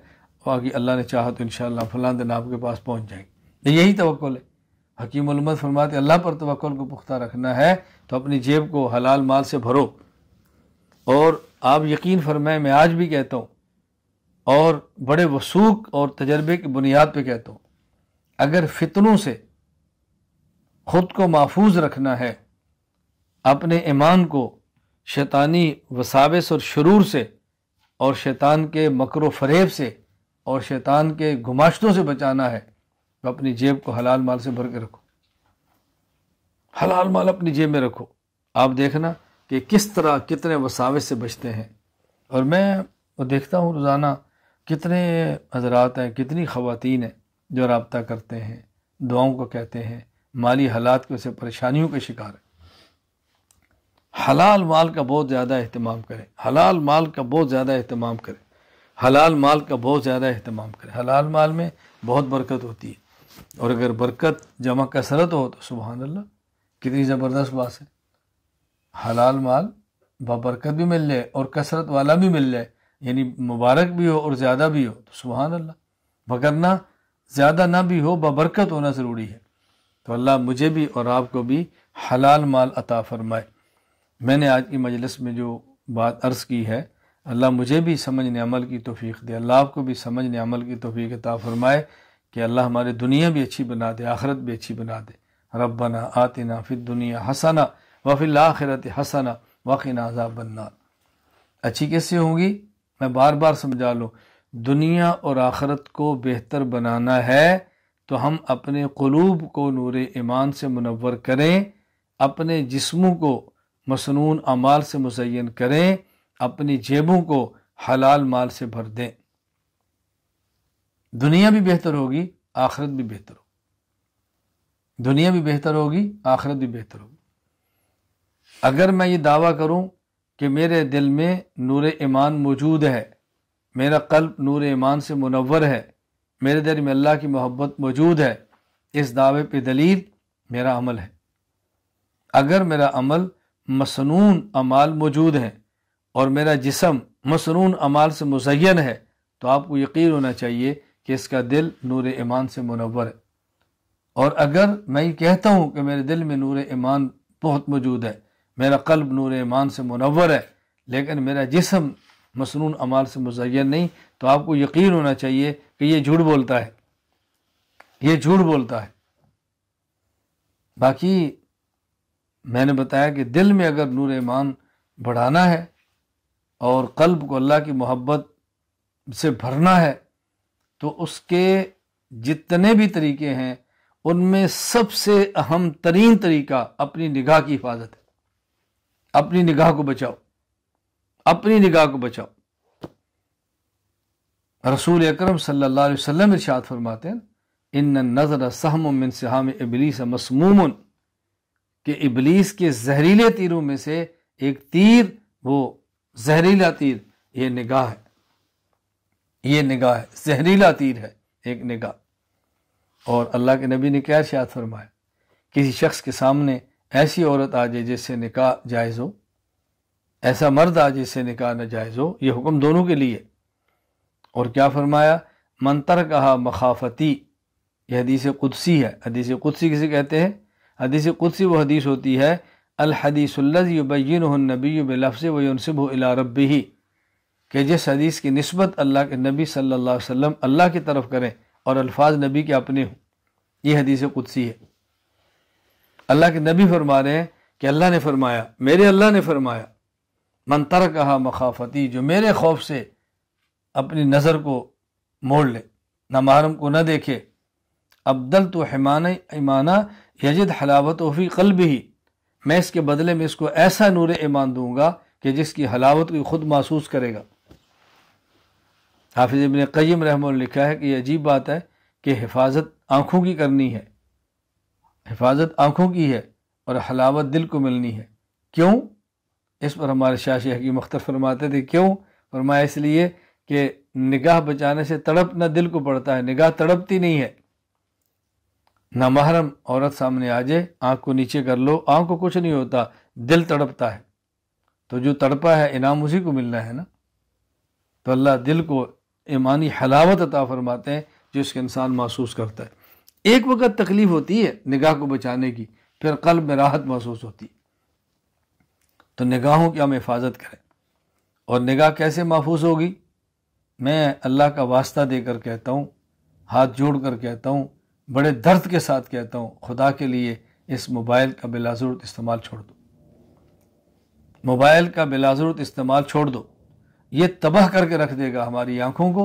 باقی اللہ نے چاہا تو انشاءاللہ شاء اللہ فلاں کے پاس پہنچ جائیں گے یہی توقع ہے حکیم علمت فرماتے اللہ پر توقع کو پختہ رکھنا ہے تو اپنی جیب کو حلال مال سے بھرو اور آپ یقین فرمائیں میں آج بھی کہتا ہوں اور بڑے وسوق اور تجربے کی بنیاد پہ کہتا ہوں اگر فتنوں سے خود کو محفوظ رکھنا ہے اپنے ایمان کو شیطانی وساوس اور شرور سے اور شیطان کے مکر و فریب سے اور شیطان کے گماشتوں سے بچانا ہے تو اپنی جیب کو حلال مال سے بھر کے رکھو حلال مال اپنی جیب میں رکھو آپ دیکھنا کہ کس طرح کتنے وساوے سے بچتے ہیں اور میں وہ دیکھتا ہوں روزانہ کتنے حضرات ہیں کتنی خواتین ہیں جو رابطہ کرتے ہیں دعاؤں کو کہتے ہیں مالی حالات کے اسے پریشانیوں کا شکار ہے حلال مال کا بہت زیادہ اہتمام کریں حلال مال کا بہت زیادہ اہتمام کریں حلال مال کا بہت زیادہ اہتمام کریں حلال مال میں بہت برکت ہوتی ہے اور اگر برکت جمع کثرت ہو تو سبحان اللہ کتنی زبردست بات ہے حلال مال بابرکت بھی مل جائے اور کثرت والا بھی مل جائے یعنی مبارک بھی ہو اور زیادہ بھی ہو تو سبحان اللہ بکرنا زیادہ نہ بھی ہو بابرکت ہونا ضروری ہے تو اللہ مجھے بھی اور آپ کو بھی حلال مال عطا فرمائے میں نے آج کی مجلس میں جو بات عرض کی ہے اللہ مجھے بھی سمجھنے عمل کی توفیق دے اللہ آپ کو بھی سمجھنے عمل کی توفیق عطا فرمائے کہ اللہ ہمارے دنیا بھی اچھی بنا دے آخرت بھی اچھی بنا دے ربنا آتنا فی الدنیا حسنا وفی الاخرت حسنا وقنا عذاب النار اچھی کیسے ہوں گی میں بار بار سمجھا لوں دنیا اور آخرت کو بہتر بنانا ہے تو ہم اپنے قلوب کو نور ایمان سے منور کریں اپنے جسموں کو مسنون اعمال سے مزین کریں اپنی جیبوں کو حلال مال سے بھر دیں دنیا بھی بہتر ہوگی آخرت بھی بہتر ہوگی دنیا بھی بہتر ہوگی آخرت بھی بہتر ہوگی اگر میں یہ دعویٰ کروں کہ میرے دل میں نور ایمان موجود ہے میرا قلب نور ایمان سے منور ہے میرے دل میں اللہ کی محبت موجود ہے اس دعوے پہ دلیل میرا عمل ہے اگر میرا عمل مصنون امال موجود ہیں اور میرا جسم مصنون عمال سے مزین ہے تو آپ کو یقین ہونا چاہیے کہ اس کا دل نور ایمان سے منور ہے اور اگر میں یہ کہتا ہوں کہ میرے دل میں نور ایمان بہت موجود ہے میرا قلب نور ایمان سے منور ہے لیکن میرا جسم مصنون عمال سے مزین نہیں تو آپ کو یقین ہونا چاہیے کہ یہ جھوٹ بولتا ہے یہ جھوٹ بولتا ہے باقی میں نے بتایا کہ دل میں اگر نور ایمان بڑھانا ہے اور قلب کو اللہ کی محبت سے بھرنا ہے تو اس کے جتنے بھی طریقے ہیں ان میں سب سے اہم ترین طریقہ اپنی نگاہ کی حفاظت ہے اپنی نگاہ کو بچاؤ اپنی نگاہ کو بچاؤ رسول اکرم صلی اللہ علیہ وسلم ارشاد فرماتے ہیں ان نظر من و ابلیس مسموم کہ ابلیس کے زہریلے تیروں میں سے ایک تیر وہ زہریلا تیر یہ نگاہ ہے یہ نگاہ ہے زہریلا تیر ہے ایک نگاہ اور اللہ کے نبی نے کیا ارشاد فرمایا کسی شخص کے سامنے ایسی عورت آ جائے جس سے نکاح جائز ہو ایسا مرد آ جس سے نکاح نہ جائز ہو یہ حکم دونوں کے لیے اور کیا فرمایا منتر کہا مخافتی یہ حدیث قدسی ہے حدیث قدسی کسی کہتے ہیں حدیث قدسی وہ حدیث ہوتی ہے الحدیث الزی بین نبی بلفظِ صبح و الا ربی کہ جس حدیث کی نسبت اللہ کے نبی صلی اللہ علیہ وسلم اللہ کی طرف کریں اور الفاظ نبی کے اپنے ہوں یہ حدیث قدسی ہے اللہ کے نبی فرما رہے ہیں کہ اللہ نے فرمایا میرے اللہ نے فرمایا منتر کہا مخافتی جو میرے خوف سے اپنی نظر کو موڑ لے نہ محرم کو نہ دیکھے ابدل تو حمان ایمانہ یجد حلاوت و فی قلب ہی میں اس کے بدلے میں اس کو ایسا نور ایمان دوں گا کہ جس کی حلاوت کو خود محسوس کرے گا حافظ ابن قیم رحم لکھا ہے کہ یہ عجیب بات ہے کہ حفاظت آنکھوں کی کرنی ہے حفاظت آنکھوں کی ہے اور حلاوت دل کو ملنی ہے کیوں اس پر ہمارے شاہ شیخ کی مختر فرماتے تھے کیوں فرمایا اس لیے کہ نگاہ بچانے سے تڑپ نہ دل کو پڑتا ہے نگاہ تڑپتی نہیں ہے نہ محرم عورت سامنے آ جائے آنکھ کو نیچے کر لو آنکھ کو کچھ نہیں ہوتا دل تڑپتا ہے تو جو تڑپا ہے انعام اسی کو ملنا ہے نا تو اللہ دل کو ایمانی حلاوت عطا فرماتے ہیں جو اس کے انسان محسوس کرتا ہے ایک وقت تکلیف ہوتی ہے نگاہ کو بچانے کی پھر قلب میں راحت محسوس ہوتی ہے تو نگاہوں کی ہم حفاظت کریں اور نگاہ کیسے محفوظ ہوگی میں اللہ کا واسطہ دے کر کہتا ہوں ہاتھ جوڑ کر کہتا ہوں بڑے درد کے ساتھ کہتا ہوں خدا کے لیے اس موبائل کا بلا ضرورت استعمال چھوڑ دو موبائل کا بلا ضرورت استعمال چھوڑ دو یہ تباہ کر کے رکھ دے گا ہماری آنکھوں کو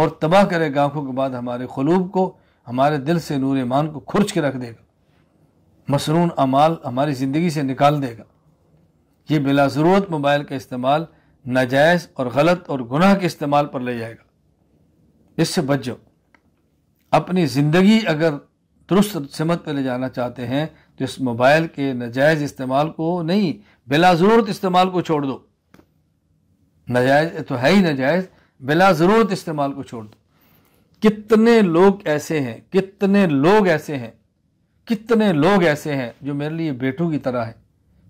اور تباہ کرے گا آنکھوں کے بعد ہمارے خلوب کو ہمارے دل سے نور ایمان کو کھرچ کے رکھ دے گا مصنون اعمال ہماری زندگی سے نکال دے گا یہ بلا ضرورت موبائل کا استعمال ناجائز اور غلط اور گناہ کے استعمال پر لے جائے گا اس سے بچ جاؤ اپنی زندگی اگر درست سمت پہ لے جانا چاہتے ہیں تو اس موبائل کے ناجائز استعمال کو نہیں بلا ضرورت استعمال کو چھوڑ دو نجائز تو ہے ہی ناجائز بلا ضرورت استعمال کو چھوڑ دو کتنے لوگ ایسے ہیں کتنے لوگ ایسے ہیں کتنے لوگ ایسے ہیں جو میرے لیے بیٹوں کی طرح ہیں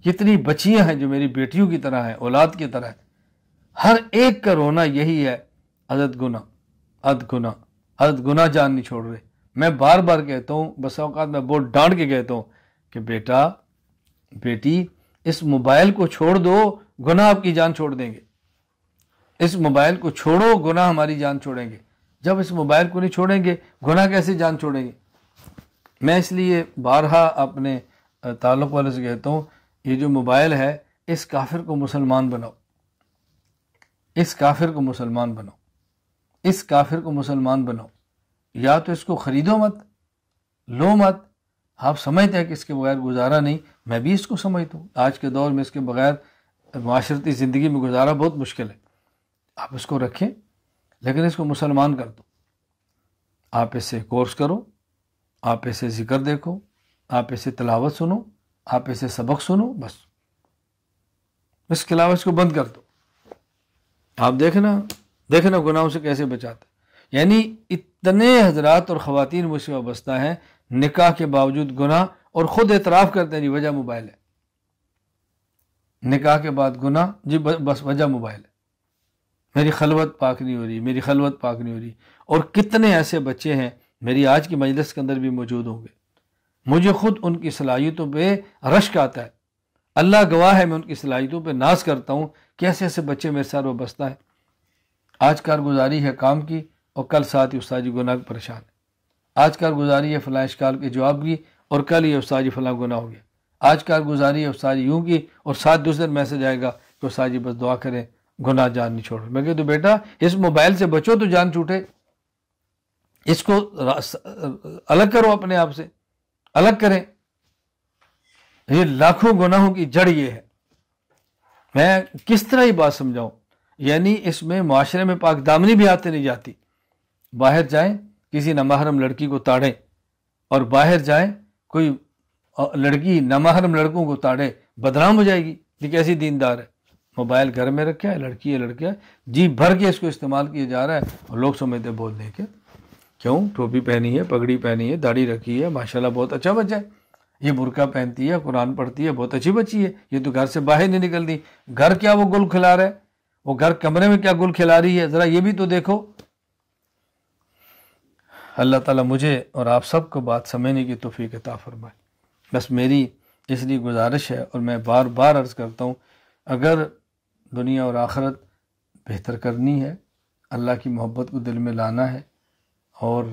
کتنی بچیاں ہیں جو میری بیٹیوں کی طرح ہیں اولاد کی طرح ہیں ہر ایک کا رونا یہی ہے عدد گناہ عد گنا عدد گنا جان نہیں چھوڑ رہے میں بار بار کہتا ہوں بس اوقات میں بہت ڈانٹ کے کہتا ہوں کہ بیٹا بیٹی اس موبائل کو چھوڑ دو گناہ آپ کی جان چھوڑ دیں گے اس موبائل کو چھوڑو گناہ ہماری جان چھوڑیں گے جب اس موبائل کو نہیں چھوڑیں گے گناہ کیسے جان چھوڑیں گے میں اس لیے بارہا اپنے تعلق والے سے کہتا ہوں یہ جو موبائل ہے اس کافر کو مسلمان بناؤ اس کافر کو مسلمان بناؤ اس کافر کو مسلمان بناؤ یا تو اس کو خریدو مت لو مت آپ سمجھتے ہیں کہ اس کے بغیر گزارا نہیں میں بھی اس کو سمجھتا ہوں آج کے دور میں اس کے بغیر معاشرتی زندگی میں گزارا بہت مشکل ہے آپ اس کو رکھیں لیکن اس کو مسلمان کر دو آپ اسے کورس کرو آپ اسے ذکر دیکھو آپ اسے تلاوت سنو آپ اسے سبق سنو بس اس کے علاوہ اس کو بند کر دو آپ دیکھنا دیکھنا گناہوں سے کیسے بچاتے یعنی اتنے حضرات اور خواتین مجھ سے وابستہ ہیں نکاح کے باوجود گناہ اور خود اعتراف کرتے ہیں جی وجہ موبائل ہے نکاح کے بعد گناہ جی بس وجہ موبائل ہے میری خلوت پاک نہیں ہو رہی میری خلوت پاک نہیں ہو رہی اور کتنے ایسے بچے ہیں میری آج کی مجلس کے اندر بھی موجود ہوں گے مجھے خود ان کی صلاحیتوں پہ رشک آتا ہے اللہ گواہ ہے میں ان کی صلاحیتوں پہ ناز کرتا ہوں کہ ایسے ایسے بچے میرے ساتھ وہ بستا ہے آج کار گزاری ہے کام کی اور کل ساتھ ہی استاجی گناہ پریشان ہے آج کار گزاری ہے فلاں اشکال کے جواب کی اور کل یہ استاجی فلاں گناہ ہو گیا آج کار گزاری ہے استاجی یوں کی اور ساتھ دوسرے میسج آئے گا کہ استاجی بس دعا کریں گناہ جان نہیں چھوڑ میں کہ تو بیٹا اس موبائل سے بچو تو جان چھوٹے اس کو الگ کرو اپنے آپ سے الگ کریں یہ لاکھوں گناہوں کی جڑ یہ ہے میں کس طرح ہی بات سمجھاؤں یعنی اس میں معاشرے میں پاک دامنی بھی آتے نہیں جاتی باہر جائیں کسی نمحرم لڑکی کو تاڑے اور باہر جائیں کوئی لڑکی نامحرم لڑکوں کو تاڑے بدنام ہو جائے گی یہ کیسی دیندار ہے موبائل گھر میں رکھا ہے لڑکی ہے لڑکیاں جی بھر کے اس کو استعمال کیا جا رہا ہے اور لوگ سمجھتے بولنے کے کیوں ٹوپی پہنی ہے پگڑی پہنی ہے داڑھی رکھی ہے ماشاء اللہ بہت اچھا بچہ ہے یہ برقعہ پہنتی ہے قرآن پڑھتی ہے بہت اچھی بچی ہے یہ تو گھر سے باہر نہیں نکلتی گھر کیا وہ گل کھلا رہا ہے وہ گھر کمرے میں کیا گل کھلا رہی ہے ذرا یہ بھی تو دیکھو اللہ تعالیٰ مجھے اور آپ سب کو بات سمجھنے کی توفیق عطا فرمائے بس میری اس لیے گزارش ہے اور میں بار بار عرض کرتا ہوں اگر دنیا اور آخرت بہتر کرنی ہے اللہ کی محبت کو دل میں لانا ہے اور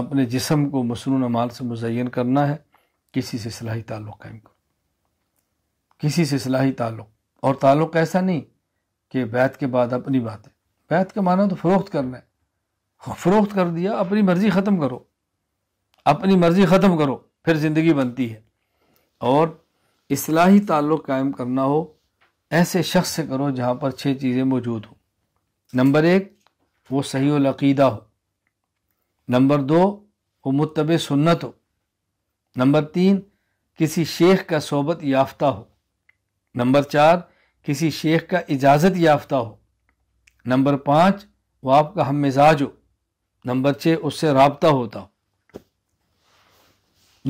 اپنے جسم کو مصنون اعمال سے مزین کرنا ہے کسی سے صلاحی تعلق قائم کرو کسی سے صلاحی تعلق اور تعلق ایسا نہیں کہ بیت کے بعد اپنی بات ہے بیت کا معنی تو فروخت کرنا ہے فروخت کر دیا اپنی مرضی ختم کرو اپنی مرضی ختم کرو پھر زندگی بنتی ہے اور اصلاحی تعلق قائم کرنا ہو ایسے شخص سے کرو جہاں پر چھ چیزیں موجود ہوں نمبر ایک وہ صحیح العقیدہ ہو نمبر دو وہ متب سنت ہو نمبر تین کسی شیخ کا صحبت یافتہ ہو نمبر چار کسی شیخ کا اجازت یافتہ ہو نمبر پانچ وہ آپ کا ہم مزاج ہو نمبر چھ اس سے رابطہ ہوتا ہو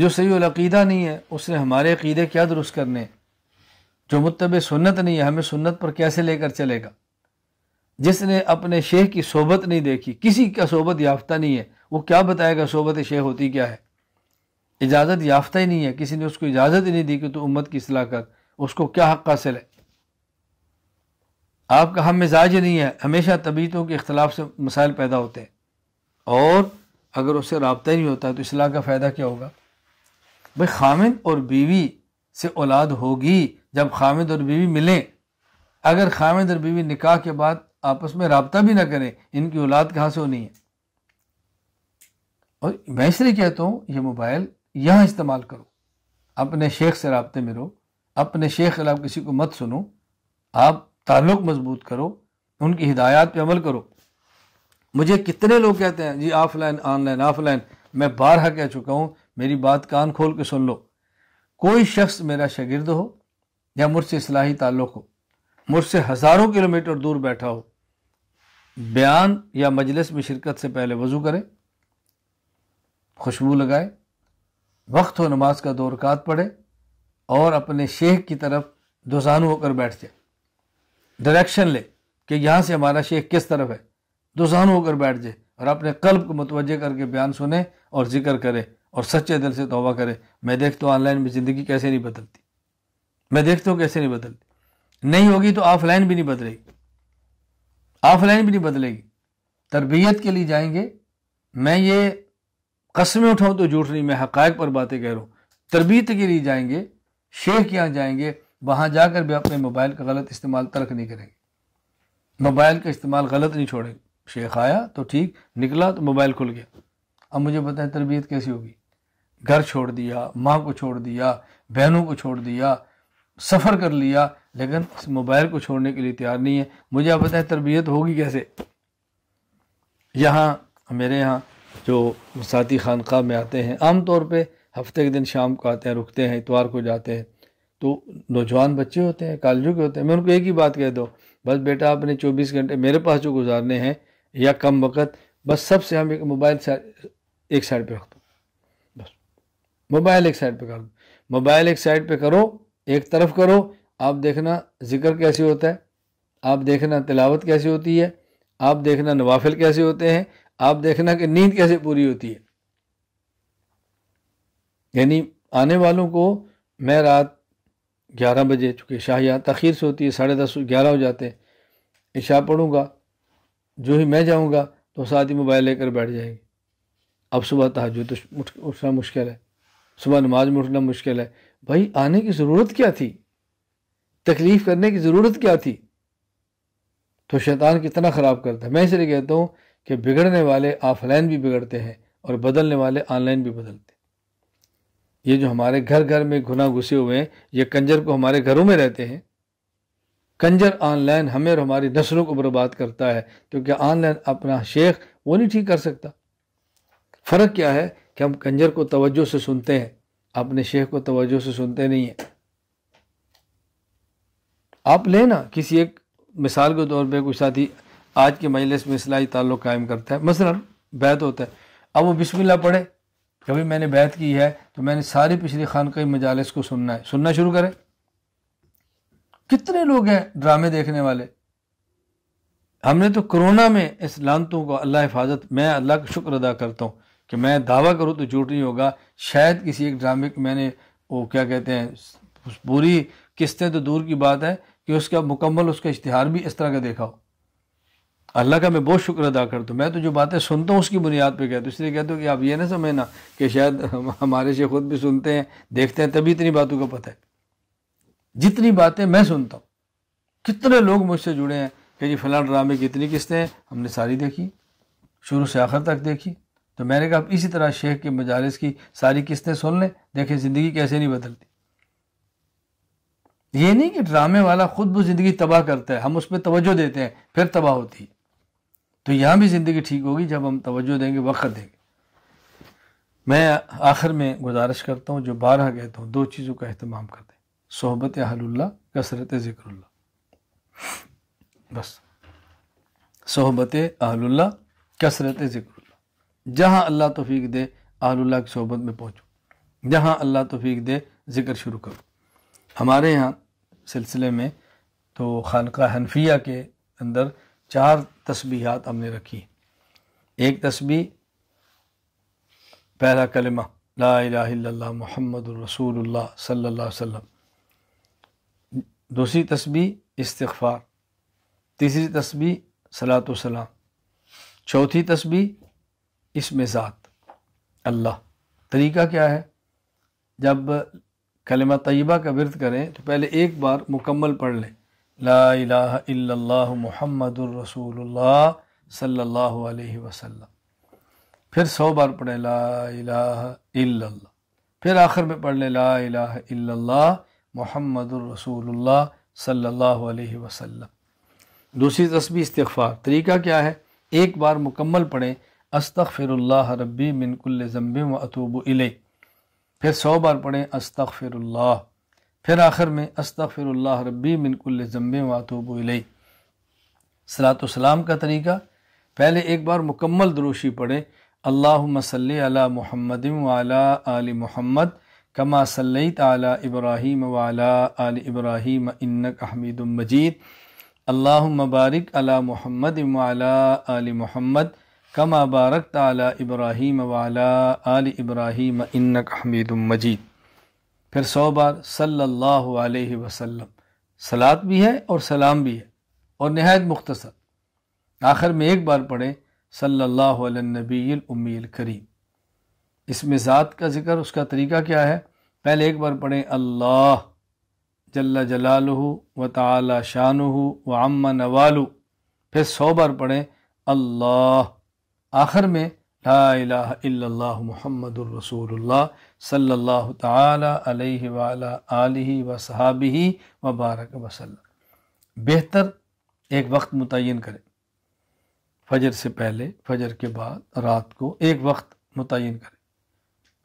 جو صحیح العقیدہ نہیں ہے اس نے ہمارے عقیدے کیا درست کرنے ہیں جو متب سنت نہیں ہے ہمیں سنت پر کیسے لے کر چلے گا جس نے اپنے شیخ کی صحبت نہیں دیکھی کسی کا صحبت یافتہ نہیں ہے وہ کیا بتائے گا صحبت شیخ ہوتی کیا ہے اجازت یافتہ ہی نہیں ہے کسی نے اس کو اجازت ہی نہیں دی کہ تو امت کی اصلاح کر اس کو کیا حق حاصل ہے آپ کا ہم مزاج نہیں ہے ہمیشہ طبیعتوں کے اختلاف سے مسائل پیدا ہوتے ہیں اور اگر اس سے رابطہ نہیں ہوتا تو اصلاح کا فائدہ کیا ہوگا بھائی خامن اور بیوی سے اولاد ہوگی جب خامد اور بیوی ملیں اگر خامد اور بیوی نکاح کے بعد آپس میں رابطہ بھی نہ کریں ان کی اولاد کہاں سے ہونی ہے اور میں اس لیے کہتا ہوں یہ موبائل یہاں استعمال کرو اپنے شیخ سے رابطے میں رو اپنے شیخ خلاف کسی کو مت سنو آپ تعلق مضبوط کرو ان کی ہدایات پہ عمل کرو مجھے کتنے لوگ کہتے ہیں جی offline online offline میں بارہا کہہ چکا ہوں میری بات کان کھول کے سن لو کوئی شخص میرا شاگرد ہو یا مجھ سے اصلاحی تعلق ہو مجھ سے ہزاروں کلومیٹر دور بیٹھا ہو بیان یا مجلس میں شرکت سے پہلے وضو کرے خوشبو لگائے وقت و نماز کا دو رکعت پڑھے اور اپنے شیخ کی طرف دوزانو ہو کر بیٹھ جائے ڈائریکشن لے کہ یہاں سے ہمارا شیخ کس طرف ہے دوزانو ہو کر بیٹھ جائے اور اپنے قلب کو متوجہ کر کے بیان سنیں اور ذکر کرے اور سچے دل سے توبہ کرے میں دیکھتا ہوں آن لائن میں زندگی کیسے نہیں بدلتی میں دیکھتا ہوں کیسے نہیں بدلتی نہیں ہوگی تو آف لائن بھی نہیں بدلے گی آف لائن بھی نہیں بدلے گی تربیت کے لیے جائیں گے میں یہ قسمیں اٹھاؤں تو جھوٹ نہیں میں حقائق پر باتیں کہہ رہا ہوں تربیت کے لیے جائیں گے شیخ کے یہاں جائیں گے وہاں جا کر بھی اپنے موبائل کا غلط استعمال ترک نہیں کریں گے موبائل کا استعمال غلط نہیں چھوڑیں گے شیخ آیا تو ٹھیک نکلا تو موبائل کھل گیا اب مجھے بتائیں تربیت کیسی ہوگی گھر چھوڑ دیا ماں کو چھوڑ دیا بہنوں کو چھوڑ دیا سفر کر لیا لیکن اس موبائل کو چھوڑنے کے لیے تیار نہیں ہے مجھے آپ بتائیں تربیت ہوگی کیسے یہاں میرے یہاں جو ساتھی خانقاہ میں آتے ہیں عام طور پہ ہفتے کے دن شام کو آتے ہیں رکتے ہیں اتوار کو جاتے ہیں تو نوجوان بچے ہوتے ہیں کالجوں کے ہوتے ہیں میں ان کو ایک ہی بات کہہ دو بس بیٹا آپ نے چوبیس گھنٹے میرے پاس جو گزارنے ہیں یا کم وقت بس سب سے ہم ایک موبائل ایک سائڈ پہ رکھ دو بس موبائل ایک سائڈ پہ کر دو موبائل ایک سائڈ پہ کرو ایک طرف کرو آپ دیکھنا ذکر کیسے ہوتا ہے آپ دیکھنا تلاوت کیسے ہوتی ہے آپ دیکھنا نوافل کیسے ہوتے ہیں آپ دیکھنا کہ نیند کیسے پوری ہوتی ہے یعنی آنے والوں کو میں رات گیارہ بجے چونکہ شاہ یا تخیر سے ہوتی ہے ساڑھے دس گیارہ ہو جاتے ہیں عشاء پڑھوں گا جو ہی میں جاؤں گا تو ساتھ ہی موبائل لے کر بیٹھ جائیں گے اب صبح تحجد اٹھنا مشکل ہے صبح نماز میں اٹھنا مشکل ہے بھائی آنے کی ضرورت کیا تھی تکلیف کرنے کی ضرورت کیا تھی تو شیطان کتنا خراب کرتا ہے میں اس لیے کہتا ہوں کہ بگڑنے والے آف لائن بھی بگڑتے ہیں اور بدلنے والے آن لائن بھی بدلتے ہیں یہ جو ہمارے گھر گھر میں گھنا گھسے ہوئے ہیں یہ کنجر کو ہمارے گھروں میں رہتے ہیں کنجر آن لائن ہمیں اور ہماری نسلوں کو برباد کرتا ہے کیونکہ آن لائن اپنا شیخ وہ نہیں ٹھیک کر سکتا فرق کیا ہے کہ ہم کنجر کو توجہ سے سنتے ہیں اپنے شیخ کو توجہ سے سنتے نہیں ہیں آپ لیں نا کسی ایک مثال کے طور پہ کوئی ساتھی آج کے مجلس میں اصلاحی تعلق قائم کرتا ہے مثلا بیت ہوتا ہے اب وہ بسم اللہ پڑھے کبھی میں نے بیت کی ہے تو میں نے سارے پچھلی خانقاہ مجالس کو سننا ہے سننا شروع کرے کتنے لوگ ہیں ڈرامے دیکھنے والے ہم نے تو کرونا میں اس لانتوں کو اللہ حفاظت میں اللہ کا شکر ادا کرتا ہوں کہ میں دعویٰ کروں تو جھوٹ نہیں ہوگا شاید کسی ایک ڈرامے میں نے وہ کیا کہتے ہیں پوری قسطیں تو دور کی بات ہے کہ اس کا مکمل اس کا اشتہار بھی اس طرح کا دیکھا ہو اللہ کا میں بہت شکر ادا کرتا ہوں میں تو جو باتیں سنتا ہوں اس کی بنیاد پہ کہتا ہوں اس لیے کہتا ہوں کہ آپ یہ نہ سمجھنا کہ شاید ہمارے سے خود بھی سنتے ہیں دیکھتے ہیں تبھی اتنی باتوں کا پتہ ہے جتنی باتیں میں سنتا ہوں کتنے لوگ مجھ سے جڑے ہیں کہ جی فلاں ڈرامے کی اتنی قسطیں ہم نے ساری دیکھی شروع سے آخر تک دیکھی تو میں نے کہا اسی طرح شیخ کے مجالس کی ساری قسطیں سن لیں دیکھیں زندگی کیسے نہیں بدلتی یہ نہیں کہ ڈرامے والا خود بھی زندگی تباہ کرتا ہے ہم اس پہ توجہ دیتے ہیں پھر تباہ ہوتی ہے تو یہاں بھی زندگی ٹھیک ہوگی جب ہم توجہ دیں گے وقت دیں گے میں آخر میں گزارش کرتا ہوں جو بارہ کہتا گئے تو دو چیزوں کا اہتمام کر دیں صحبت اہل اللہ کثرت ذکر اللہ بس صحبت اہل اللہ کثرت ذکر جہاں اللہ توفیق دے آل اللہ کی صحبت میں پہنچو جہاں اللہ توفیق دے ذکر شروع کرو ہمارے یہاں سلسلے میں تو خانقاہ حنفیہ کے اندر چار تسبیحات ہم نے رکھی ایک تسبیح پہلا کلمہ لا الہ الا اللہ محمد الرسول اللہ صلی اللہ علیہ وسلم دوسری تسبیح استغفار تیسری تسبیح صلاۃ و سلام چوتھی تسبیح اس میں ذات اللہ طریقہ کیا ہے جب کلمہ طیبہ کا ورد کریں تو پہلے ایک بار مکمل پڑھ لیں لا الہ الا اللہ محمد الرسول اللہ صلی اللہ علیہ وسلم پھر سو بار پڑھیں لا الہ الا اللہ پھر آخر میں پڑھ لیں لا الہ الا اللہ محمد الرسول اللہ صلی اللہ علیہ وسلم دوسری تسبیح استغفار طریقہ کیا ہے ایک بار مکمل پڑھیں استغفر اللہ ربی من کل ذنب و اطوب و علیہ پھر سو بار پڑھیں استغفر اللہ پھر آخر میں استغفر اللہ ربی من کل ذنب و اطوب و علیہ السلام کا طریقہ پہلے ایک بار مکمل دروشی پڑھیں اللہ مسلی علی محمد علی محمد کما علی ابراہیم والا آل ابراہیم انک حمید المجید اللہ مبارک علّہ محمد امع علی محمد کما بارک تعلیٰ ابراہیم والا عل ابراہیم انک حمید مجید پھر سو بار صلی اللہ علیہ وسلم سلاد بھی ہے اور سلام بھی ہے اور نہایت مختصر آخر میں ایک بار پڑھیں صلی اللہ علیہ نبی الامی الکریم اس میں ذات کا ذکر اس کا طریقہ کیا ہے پہلے ایک بار پڑھیں اللہ جل جلالہ و تعالی شانہ و امن نوالو پھر سو بار پڑھیں اللہ آخر میں لا الہ الا اللہ محمد الرسول اللہ صلی اللہ تعالی علیہ آلہ و صحابی و بارک و صلی اللہ بہتر ایک وقت متعین کریں فجر سے پہلے فجر کے بعد رات کو ایک وقت متعین کریں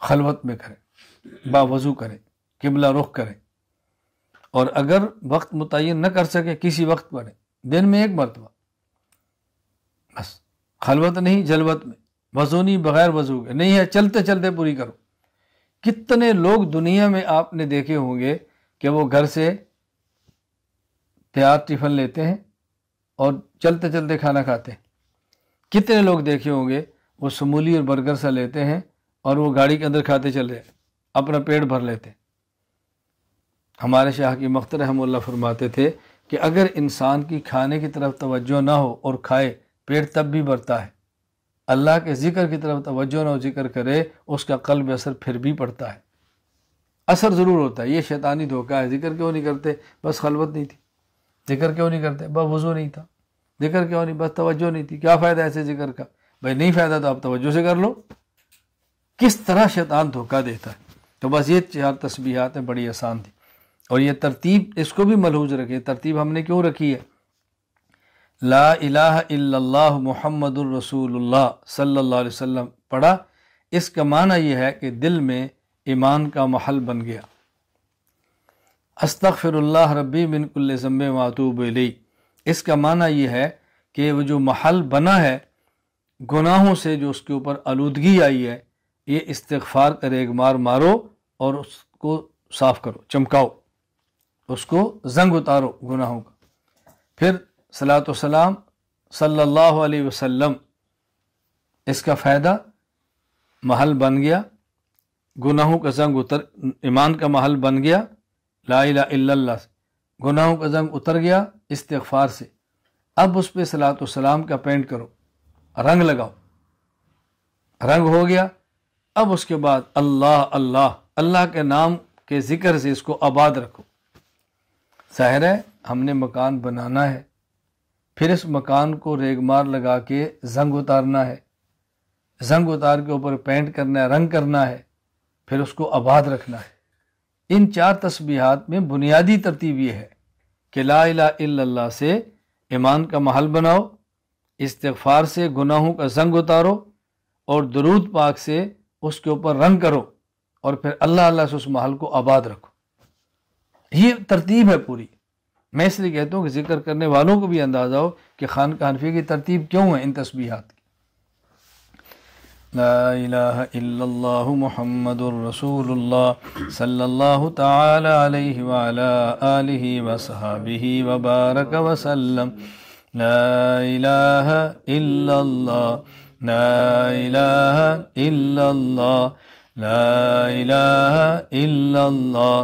خلوت میں کریں باوضو کریں قبلہ رخ کریں اور اگر وقت متعین نہ کر سکے کسی وقت بنے دن میں ایک مرتبہ بس خلوت نہیں جلوت میں وضو نہیں بغیر وضو کے نہیں ہے چلتے چلتے پوری کرو کتنے لوگ دنیا میں آپ نے دیکھے ہوں گے کہ وہ گھر سے تیار ٹیفن لیتے ہیں اور چلتے چلتے کھانا کھاتے ہیں کتنے لوگ دیکھے ہوں گے وہ سمولی اور برگر سا لیتے ہیں اور وہ گاڑی کے اندر کھاتے چلے اپنا پیٹ بھر لیتے ہیں ہمارے شاہ کی مختر رحم اللہ فرماتے تھے کہ اگر انسان کی کھانے کی طرف توجہ نہ ہو اور کھائے پیٹ تب بھی بھرتا ہے اللہ کے ذکر کی طرف توجہ نہ ذکر کرے اس کا قلب اثر پھر بھی پڑتا ہے اثر ضرور ہوتا ہے یہ شیطانی دھوکہ ہے ذکر کیوں نہیں کرتے بس خلوت نہیں تھی ذکر کیوں نہیں کرتے بس وضو نہیں تھا ذکر کیوں نہیں بس توجہ نہیں تھی کیا فائدہ ایسے ذکر کا بھائی نہیں فائدہ تو آپ توجہ سے کر لو کس طرح شیطان دھوکہ دیتا ہے تو بس یہ چار تسبیحات ہیں بڑی آسان تھی اور یہ ترتیب اس کو بھی ملحوظ رکھے ترتیب ہم نے کیوں رکھی ہے لا الہ الا اللہ محمد الرسول اللہ صلی اللہ علیہ وسلم پڑھا اس کا معنی یہ ہے کہ دل میں ایمان کا محل بن گیا استغفر اللہ ربی من کل ذنب معتوب علی اس کا معنی یہ ہے کہ وہ جو محل بنا ہے گناہوں سے جو اس کے اوپر آلودگی آئی ہے یہ استغفار کرے ایک مار مارو اور اس کو صاف کرو چمکاؤ اس کو زنگ اتارو گناہوں کا پھر صلاۃ وسلام صلی اللہ علیہ وسلم اس کا فائدہ محل بن گیا گناہوں کا زنگ اتر ایمان کا محل بن گیا لا الہ الا اللہ سے گناہوں کا زنگ اتر گیا استغفار سے اب اس پہ صلاۃ و سلام کا پینٹ کرو رنگ لگاؤ رنگ ہو گیا اب اس کے بعد اللہ اللہ اللہ کے نام کے ذکر سے اس کو آباد رکھو ظاہر ہے ہم نے مکان بنانا ہے پھر اس مکان کو ریگ مار لگا کے زنگ اتارنا ہے زنگ اتار کے اوپر پینٹ کرنا ہے رنگ کرنا ہے پھر اس کو آباد رکھنا ہے ان چار تسبیحات میں بنیادی ترتیب یہ ہے کہ لا الہ الا اللہ سے ایمان کا محل بناؤ استغفار سے گناہوں کا زنگ اتارو اور درود پاک سے اس کے اوپر رنگ کرو اور پھر اللہ اللہ سے اس محل کو آباد رکھو یہ ترتیب ہے پوری میں اس لیے کہتا ہوں کہ ذکر کرنے والوں کو بھی اندازہ ہو کہ خان حنفی کی ترتیب کیوں ہے ان تسبیحات کی لا الہ الا اللہ محمد الرسول اللہ صلی اللہ تعالی علیہ وعلا آلہ وصحابہ وبارک وسلم لا الہ الا اللہ لا الہ الا اللہ لا الہ الا اللہ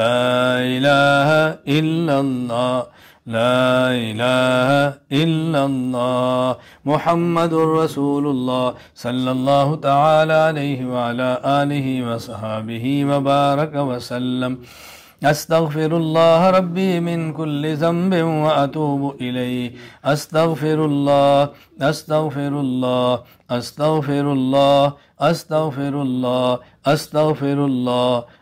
لا إله إلا الله لا إله إلا الله محمد رسول الله صلى الله تعالى عليه وعلى آله وصحابه وبارك وسلم أستغفر الله ربي من كل ذنب وأتوب إليه أستغفر الله أستغفر الله أستغفر الله أستغفر الله أستغفر الله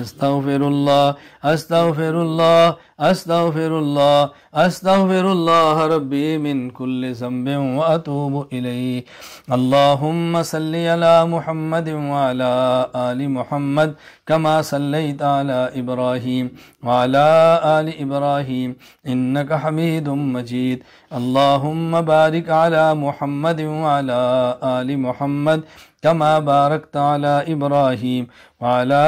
أستغفر الله أستغفر الله أستغفر الله أستغفر الله ربي من كل ذنب وأتوب إليه اللهم صل على محمد وعلى آل محمد كما صليت على إبراهيم وعلى آل إبراهيم إنك حميد مجيد اللهم بارك على محمد وعلى آل محمد كما باركت على إبراهيم وعلى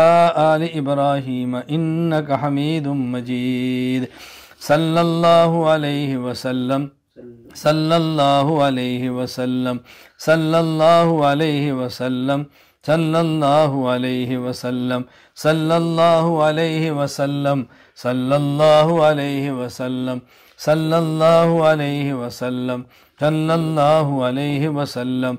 آل إبراهيم إنك حميد مجيد صلى الله عليه وسلم صلى الله عليه وسلم صلى الله عليه وسلم صلى الله عليه وسلم صلى الله عليه وسلم صلى الله عليه وسلم صلى الله عليه وسلم صلى الله عليه وسلم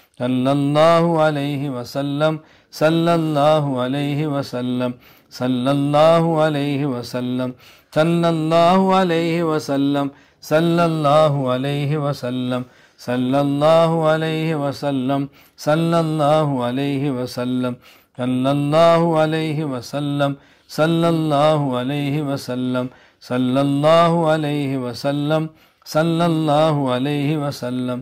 صلی اللہ علیہ وسلم صلی اللہ علیہ وسلم صلی اللہ علیہ وسلم وسلم وسلم وسلم وسلم وسلم وسلم وسلم صلی صلی صلی صلی صلی صلی صلی اللہ اللہ اللہ اللہ اللہ اللہ اللہ علیہ علیہ علیہ علیہ علیہ علیہ علیہ صلی اللہ علیہ وسلم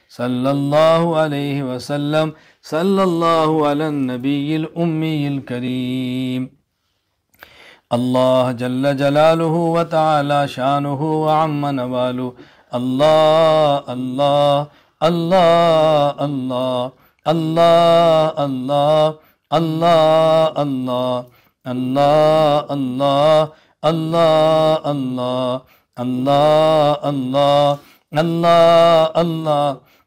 صلى الله عليه وسلم صلى الله على النبي الأمي الكريم الله جل جلاله وتعالى شانه وعم نواله الله الله الله الله الله الله الله الله الله الله الله الله الله الله الله الله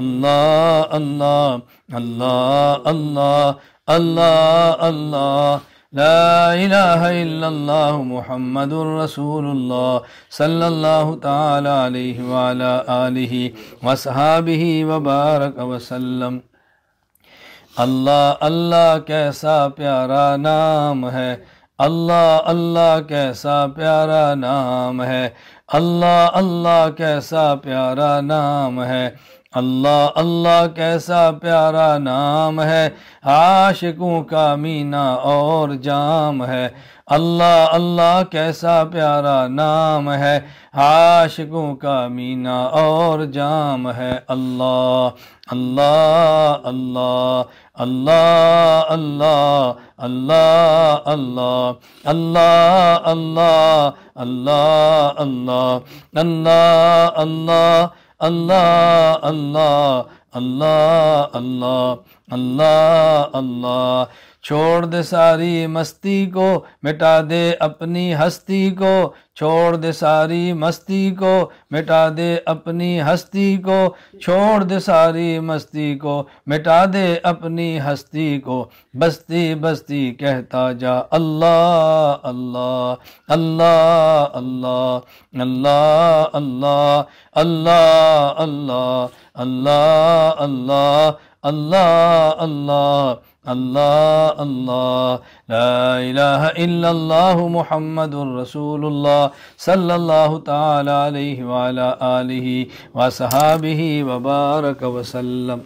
اللہ اللہ اللہ اللہ اللہ اللہ محمد الرسول اللہ صلی اللہ تعالی علیہ وعلا آلہ وصحابہ وبارک وسلم اللہ اللہ کیسا پیارا نام ہے اللہ اللہ کیسا پیارا نام ہے اللہ اللہ کیسا پیارا نام ہے اللہ اللہ کیسا پیارا نام ہے عاشقوں کا مینا اور جام ہے اللہ اللہ کیسا پیارا نام ہے عاشقوں کا مینا اور جام ہے اللہ اللہ اللہ اللہ اللہ اللہ اللہ اللہ اللہ اللہ اللہ اللہ اللہ اللہ اللہ اللہ اللہ اللہ اللہ چھوڑ دے ساری مستی کو مٹا دے اپنی ہستی کو چھوڑ دے ساری مستی کو مٹا دے اپنی ہستی کو چھوڑ دے ساری مستی کو مٹا دے اپنی ہستی کو بستی بستی کہتا جا اللہ اللہ اللہ اللہ اللہ اللہ اللہ اللہ اللہ اللہ اللہ اللہ الله الله لا إله إلا الله محمد رسول الله صلى الله تعالى عليه وعلى آله وصحابه وبارك وسلم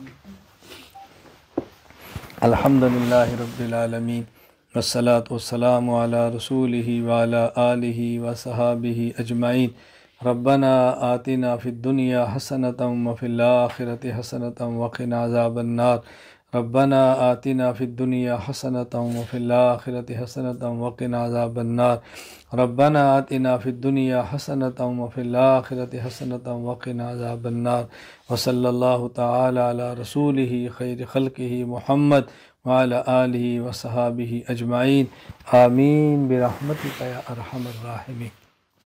الحمد لله رب العالمين والصلاة والسلام على رسوله وعلى آله وصحابه أجمعين ربنا آتنا في الدنيا حسنة وفي الآخرة حسنة وقنا عذاب النار ربنا آتنا فی الدنیا حسنتا وفی الاخرت حسنتا وقنا عذاب النار ربنا آتنا فی الدنیا حسنتا وفی الاخرت حسنتا وقنا عذاب النار وصلی اللہ تعالی علی رسوله خیر خلقه محمد وعلى آله وصحابه اجمعین آمین برحمتك یا ارحم الراحمین